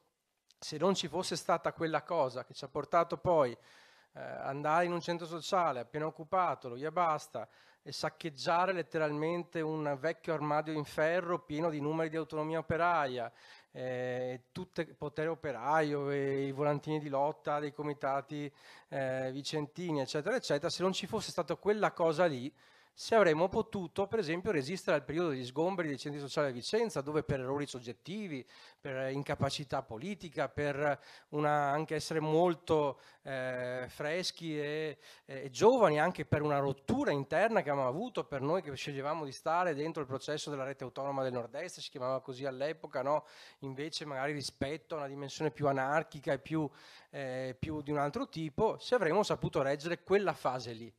Speaker 7: se non ci fosse stata quella cosa che ci ha portato poi eh, andare in un centro sociale appena occupato, lo Ia Basta, e saccheggiare letteralmente un vecchio armadio in ferro pieno di numeri di autonomia operaia, eh, tutto il potere operaio, e i volantini di lotta dei comitati eh, vicentini, eccetera, eccetera, se non ci fosse stata quella cosa lì, se avremmo potuto, per esempio, resistere al periodo degli sgomberi dei centri sociali a Vicenza, dove per errori soggettivi, per incapacità politica, per una, anche essere molto eh, freschi e, e, giovani, anche per una rottura interna che abbiamo avuto, per noi che sceglievamo di stare dentro il processo della rete autonoma del nord-est, si chiamava così all'epoca, no? invece magari rispetto a una dimensione più anarchica e più, eh, più di un altro tipo, se avremmo saputo reggere quella fase lì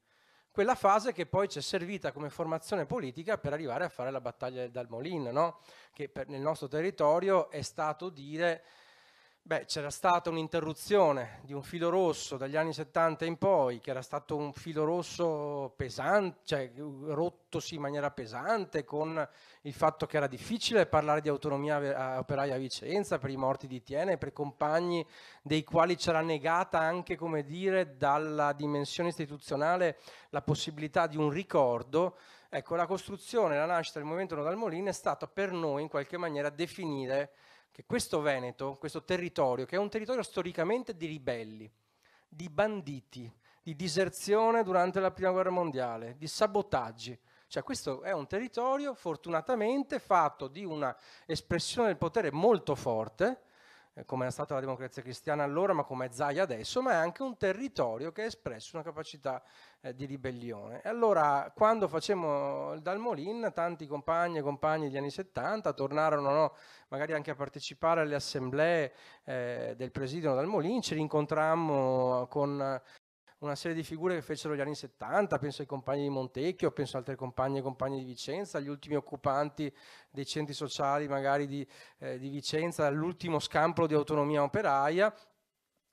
Speaker 7: quella fase che poi ci è servita come formazione politica per arrivare a fare la battaglia del Dalmolin, no? che per, nel nostro territorio è stato dire Beh, c'era stata un'interruzione di un filo rosso dagli anni 70 in poi, che era stato un filo rosso pesante, cioè uh, rottosi in maniera pesante con il fatto che era difficile parlare di autonomia operaia a Vicenza per i morti di Tiene, per i compagni dei quali c'era negata anche, come dire, dalla dimensione istituzionale la possibilità di un ricordo Ecco, la costruzione, la nascita del Movimento Nodal Molina è stata per noi in qualche maniera definire che questo Veneto, questo territorio, che è un territorio storicamente di ribelli, di banditi, di diserzione durante la Prima Guerra Mondiale, di sabotaggi, cioè questo è un territorio fortunatamente fatto di una espressione del potere molto forte, eh, come era stata la democrazia cristiana allora, ma come è Zaia adesso, ma è anche un territorio che ha espresso una capacità eh, di ribellione. E allora, quando facemmo il Dalmolin, tanti compagni e compagni degli anni 70 tornarono no, magari anche a partecipare alle assemblee eh, del presidio Dalmolin, ci rincontrammo con una serie di figure che fecero gli anni 70, penso ai compagni di Montecchio, penso ad altri compagni e compagni di Vicenza, gli ultimi occupanti dei centri sociali magari di, eh, di Vicenza, l'ultimo scampolo di autonomia operaia,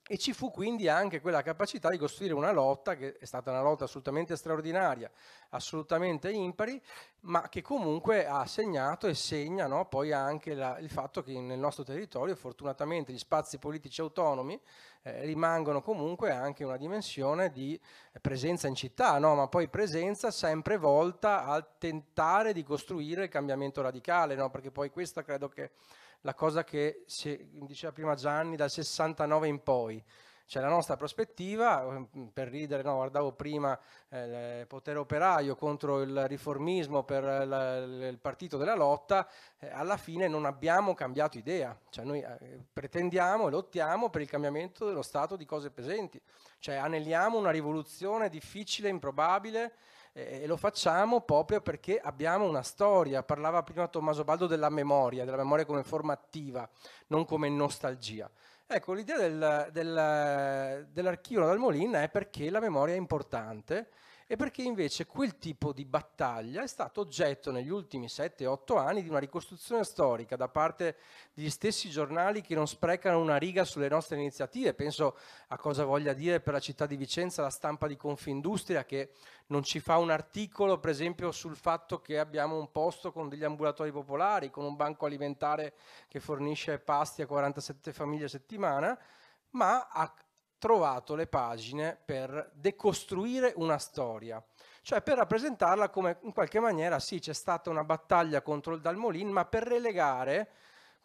Speaker 7: e ci fu quindi anche quella capacità di costruire una lotta, che è stata una lotta assolutamente straordinaria, assolutamente impari, ma che comunque ha segnato e segna no, poi anche la, il fatto che nel nostro territorio fortunatamente gli spazi politici autonomi eh, rimangono comunque anche una dimensione di presenza in città, no? ma poi presenza sempre volta al tentare di costruire il cambiamento radicale, no? perché poi questa credo che la cosa che si diceva prima Gianni dal 69 in poi. Cioè la nostra prospettiva, ehm, per ridere, no, guardavo prima eh, potere operaio contro il riformismo per la, il partito della lotta, eh, alla fine non abbiamo cambiato idea, cioè noi eh, pretendiamo e lottiamo per il cambiamento dello stato di cose presenti, cioè anelliamo una rivoluzione difficile, improbabile, e lo facciamo proprio perché abbiamo una storia. Parlava prima Tommaso Baldo della memoria, della memoria come forma attiva, non come nostalgia. Ecco, l'idea del, del, dell'archivio dal Molin è perché la memoria è importante e perché invece quel tipo di battaglia è stato oggetto negli ultimi 7-8 anni di una ricostruzione storica da parte degli stessi giornali che non sprecano una riga sulle nostre iniziative. Penso a cosa voglia dire per la città di Vicenza la stampa di Confindustria che non ci fa un articolo per esempio sul fatto che abbiamo un posto con degli ambulatori popolari, con un banco alimentare che fornisce pasti a 47 famiglie a settimana, ma ha trovato le pagine per decostruire una storia, cioè per rappresentarla come in qualche maniera sì c'è stata una battaglia contro il Dalmolin, ma per relegare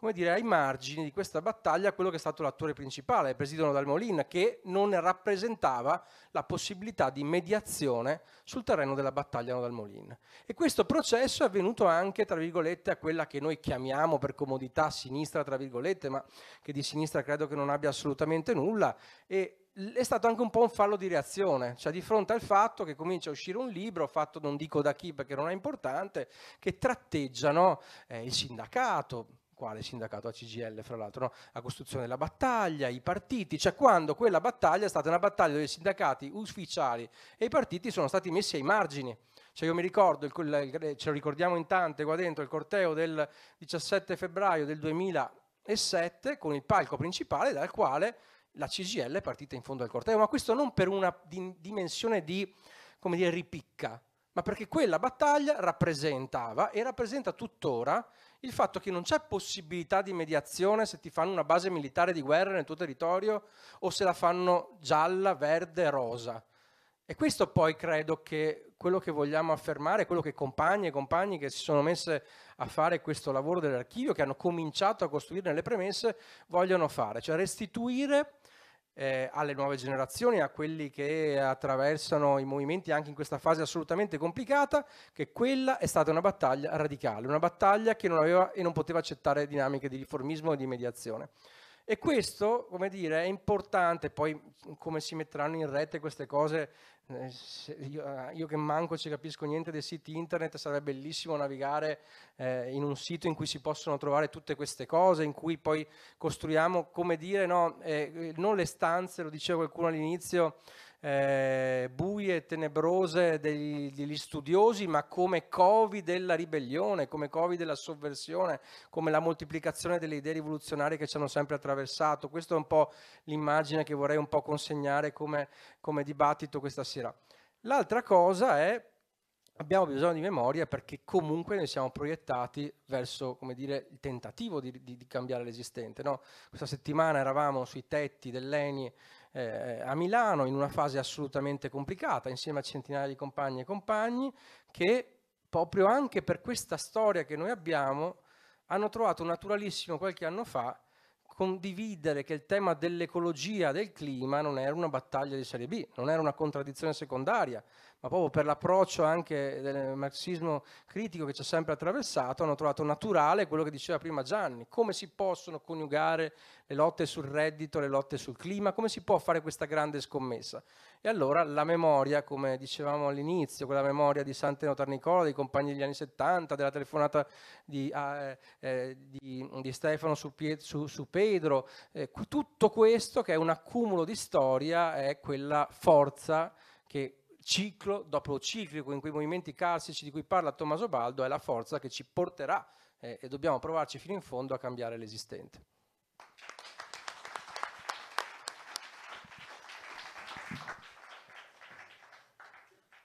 Speaker 7: come dire, ai margini di questa battaglia quello che è stato l'attore principale, Presidio dal Molin, che non rappresentava la possibilità di mediazione sul terreno della battaglia dal Molin. E questo processo è avvenuto anche, tra virgolette, a quella che noi chiamiamo per comodità sinistra, tra virgolette, ma che di sinistra credo che non abbia assolutamente nulla, e è stato anche un po' un fallo di reazione, cioè di fronte al fatto che comincia a uscire un libro fatto non dico da chi perché non è importante, che tratteggiano eh, il sindacato, quale sindacato a CGL, fra l'altro, no? la costruzione della battaglia, i partiti, cioè quando quella battaglia è stata una battaglia dei sindacati ufficiali e i partiti sono stati messi ai margini. Cioè io mi ricordo, il, il, ce lo ricordiamo in tante qua dentro, il corteo del 17 febbraio del 2007 con il palco principale dal quale la CGL è partita in fondo al corteo, ma questo non per una di, dimensione di come dire, ripicca, ma perché quella battaglia rappresentava e rappresenta tuttora il fatto che non c'è possibilità di mediazione se ti fanno una base militare di guerra nel tuo territorio o se la fanno gialla, verde, rosa. E questo poi credo che quello che vogliamo affermare, quello che compagne e compagni che si sono messe a fare questo lavoro dell'archivio, che hanno cominciato a costruire le premesse, vogliono fare, cioè restituire eh, alle nuove generazioni, a quelli che attraversano i movimenti anche in questa fase assolutamente complicata, che quella è stata una battaglia radicale, una battaglia che non aveva e non poteva accettare dinamiche di riformismo e di mediazione. E questo, come dire, è importante, poi come si metteranno in rete queste cose eh, io, eh, io, che manco ci capisco niente dei siti internet, sarebbe bellissimo navigare eh, in un sito in cui si possono trovare tutte queste cose, in cui poi costruiamo, come dire, no, eh, non le stanze, lo diceva qualcuno all'inizio, eh, buie e tenebrose degli, degli, studiosi, ma come covi della ribellione, come covi della sovversione, come la moltiplicazione delle idee rivoluzionarie che ci hanno sempre attraversato. Questa è un po' l'immagine che vorrei un po' consegnare come, come dibattito questa sera. L'altra cosa è abbiamo bisogno di memoria perché comunque noi siamo proiettati verso dire, il tentativo di, di, di cambiare l'esistente. No? Questa settimana eravamo sui tetti dell'ENI eh, a Milano in una fase assolutamente complicata, insieme a centinaia di compagni e compagni, che proprio anche per questa storia che noi abbiamo hanno trovato naturalissimo qualche anno fa condividere che il tema dell'ecologia, del clima, non era una battaglia di serie B, non era una contraddizione secondaria, ma proprio per l'approccio anche del marxismo critico che ci ha sempre attraversato, hanno trovato naturale quello che diceva prima Gianni, come si possono coniugare le lotte sul reddito, le lotte sul clima, come si può fare questa grande scommessa. E allora la memoria, come dicevamo all'inizio, quella memoria di Sant'Eno Tarnicola, dei compagni degli anni 70, della telefonata di, ah, eh, eh, di, di Stefano su, Piet, su, su Pedro, eh, tutto questo che è un accumulo di storia è quella forza che ciclo dopo ciclo, in quei movimenti calcici di cui parla Tommaso Baldo è la forza che ci porterà eh, e dobbiamo provarci fino in fondo a cambiare l'esistente.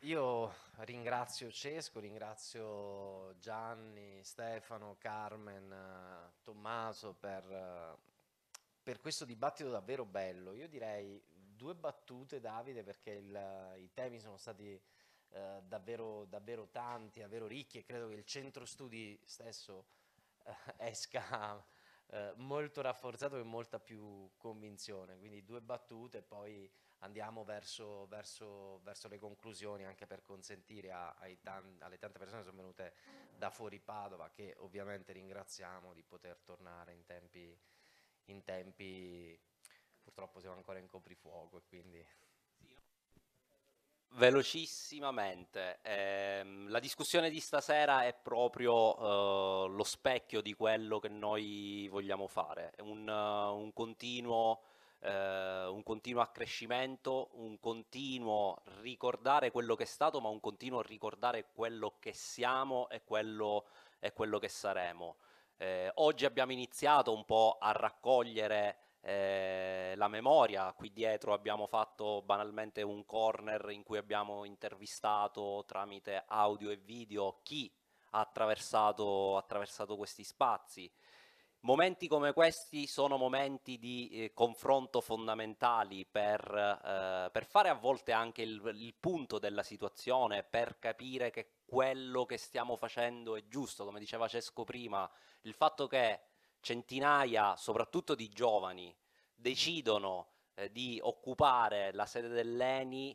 Speaker 1: Io ringrazio Cesco, ringrazio Gianni, Stefano, Carmen, eh, Tommaso per, eh, per questo dibattito davvero bello. Io direi due battute Davide perché il, i temi sono stati eh, davvero, davvero, tanti, davvero ricchi e credo che il centro studi stesso eh, esca eh, molto rafforzato e molta più convinzione. Quindi due battute e poi andiamo verso, verso, verso le conclusioni anche per consentire a, tan alle tante persone che sono venute da fuori Padova, che ovviamente ringraziamo di poter tornare in tempi, in tempi purtroppo siamo ancora in coprifuoco e quindi...
Speaker 2: Velocissimamente, ehm, la discussione di stasera è proprio eh, lo specchio di quello che noi vogliamo fare, un, un continuo eh, un continuo accrescimento, un continuo ricordare quello che è stato, ma un continuo ricordare quello che siamo e quello, e quello che saremo. Eh, oggi abbiamo iniziato un po' a raccogliere eh, la memoria. Qui dietro abbiamo fatto banalmente un corner in cui abbiamo intervistato tramite audio e video chi ha attraversato, attraversato questi spazi. Momenti come questi sono momenti di eh, confronto fondamentali per, eh, per, fare a volte anche il, il, punto della situazione, per capire che quello che stiamo facendo è giusto, come diceva Cesco prima, il fatto che centinaia, soprattutto di giovani, decidono eh, di occupare la sede dell'ENI,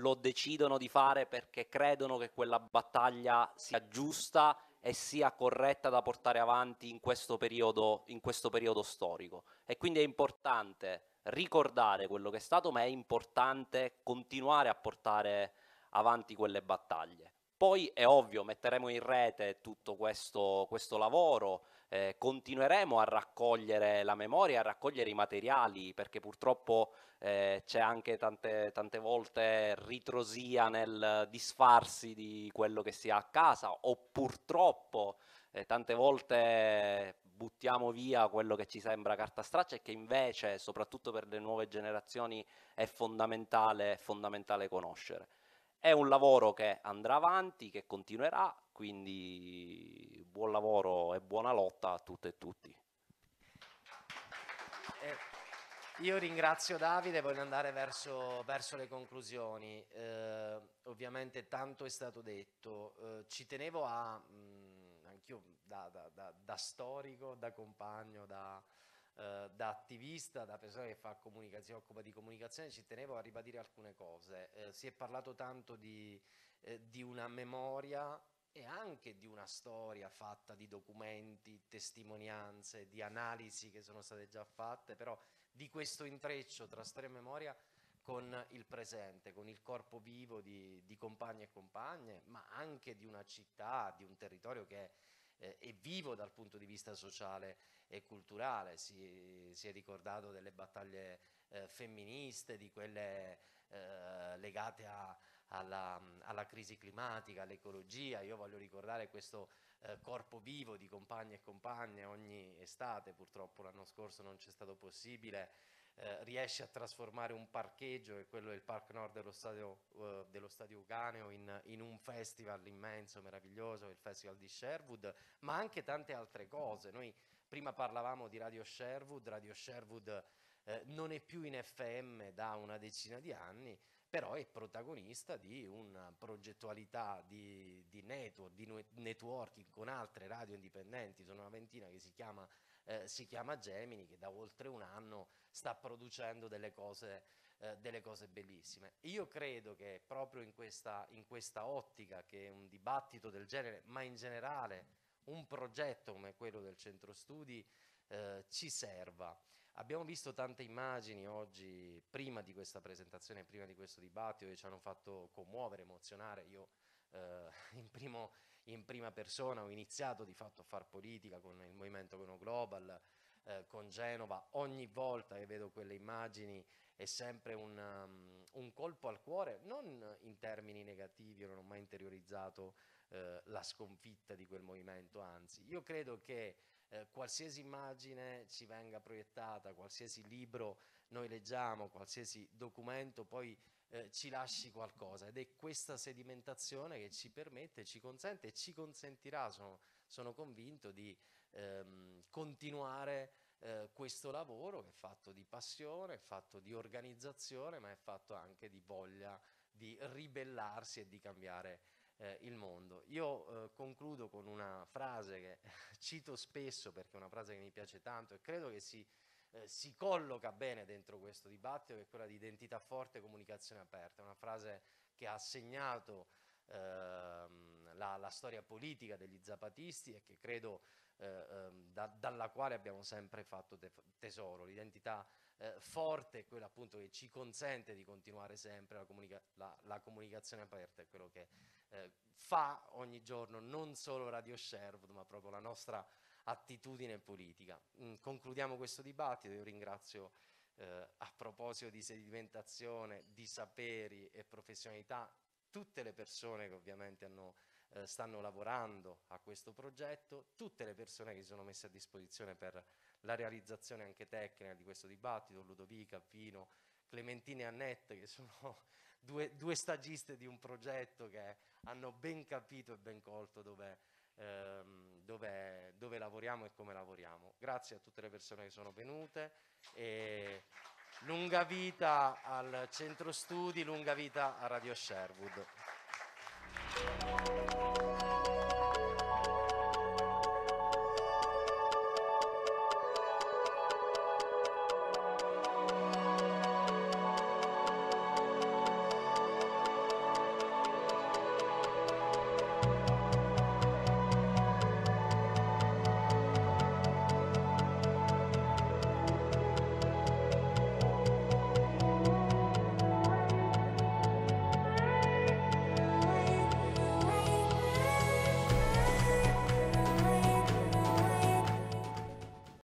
Speaker 2: lo decidono di fare perché credono che quella battaglia sia giusta e sia corretta da portare avanti in questo periodo, in questo periodo storico. E quindi è importante ricordare quello che è stato, ma è importante continuare a portare avanti quelle battaglie. Poi è ovvio, metteremo in rete tutto questo, questo lavoro, eh, continueremo a raccogliere la memoria, a raccogliere i materiali, perché purtroppo eh, c'è anche tante, tante, volte ritrosia nel disfarsi di quello che si ha a casa o purtroppo eh, tante volte buttiamo via quello che ci sembra carta straccia e che invece soprattutto per le nuove generazioni è fondamentale, fondamentale conoscere. È un lavoro che andrà avanti, che continuerà, quindi buon lavoro e buona lotta a tutte e tutti.
Speaker 1: Io ringrazio Davide, voglio andare verso, verso le conclusioni. Eh, ovviamente tanto è stato detto, eh, ci tenevo a, mh, mm, anch'io da, da, da, da, storico, da compagno, da, eh, attivista, da persona che fa si occupa di comunicazione, ci tenevo a ribadire alcune cose. Eh, si è parlato tanto di, eh, di una memoria e anche di una storia fatta di documenti, testimonianze, di analisi che sono state già fatte, però di questo intreccio tra storia e memoria con il presente, con il corpo vivo di, di compagni e compagne, ma anche di una città, di un territorio che eh, è vivo dal punto di vista sociale e culturale. Si, si è ricordato delle battaglie eh, femministe, di quelle eh, legate a, alla, alla crisi climatica, all'ecologia. Io voglio ricordare questo eh, corpo vivo di compagni e compagne ogni estate, purtroppo l'anno scorso non c'è stato possibile, eh, riesce a trasformare un parcheggio, che quello del Park Nord dello stadio, eh, dello stadio Uganeo, in, in, un festival immenso, meraviglioso, il Festival di Sherwood, ma anche tante altre cose. Noi prima parlavamo di Radio Sherwood, Radio Sherwood eh, non è più in FM da una decina di anni, però è protagonista di una progettualità di, di, network, di networking con altre radio indipendenti, sono una ventina che si chiama, eh, si chiama Gemini, che da oltre un anno sta producendo delle cose, eh, delle cose bellissime. Io credo che proprio in questa, in questa ottica che un dibattito del genere, ma in generale un progetto come quello del centro studi, eh, ci serva. Abbiamo visto tante immagini oggi, prima di questa presentazione, prima di questo dibattito, che ci hanno fatto commuovere, emozionare. Io eh, in, primo, in, prima persona ho iniziato di fatto a far politica con il movimento Gono Global, eh, con Genova. Ogni volta che vedo quelle immagini è sempre un, um, un, colpo al cuore, non in termini negativi, io non ho mai interiorizzato eh, la sconfitta di quel movimento, anzi, io credo che eh, qualsiasi immagine ci venga proiettata, qualsiasi libro noi leggiamo, qualsiasi documento poi eh, ci lasci qualcosa ed è questa sedimentazione che ci permette, ci consente e ci consentirà, sono, sono convinto, di ehm, continuare eh, questo lavoro che è fatto di passione, è fatto di organizzazione, ma è fatto anche di voglia di ribellarsi e di cambiare eh, il mondo. Io eh, concludo con una frase che cito spesso perché è una frase che mi piace tanto e credo che si, eh, si colloca bene dentro questo dibattito, che è quella di identità forte e comunicazione aperta, una frase che ha segnato ehm, la, la, storia politica degli zapatisti e che credo eh, ehm, da, dalla quale abbiamo sempre fatto te, tesoro. L'identità eh, forte è quella appunto che ci consente di continuare sempre la, comunica la, la comunicazione aperta, è quello che eh, fa ogni giorno non solo Radio Sherwood, ma proprio la nostra attitudine politica. Mm, concludiamo questo dibattito, io ringrazio eh, a proposito di sedimentazione, di saperi e professionalità tutte le persone che ovviamente hanno, eh, stanno lavorando a questo progetto, tutte le persone che si sono messe a disposizione per la realizzazione anche tecnica di questo dibattito, Ludovica, Pino, Clementina e Annette che sono due, due stagiste di un progetto che è hanno ben capito e ben colto dove, ehm, dove, dove lavoriamo e come lavoriamo. Grazie a tutte le persone che sono venute. E lunga vita al centro studi, lunga vita a Radio Sherwood.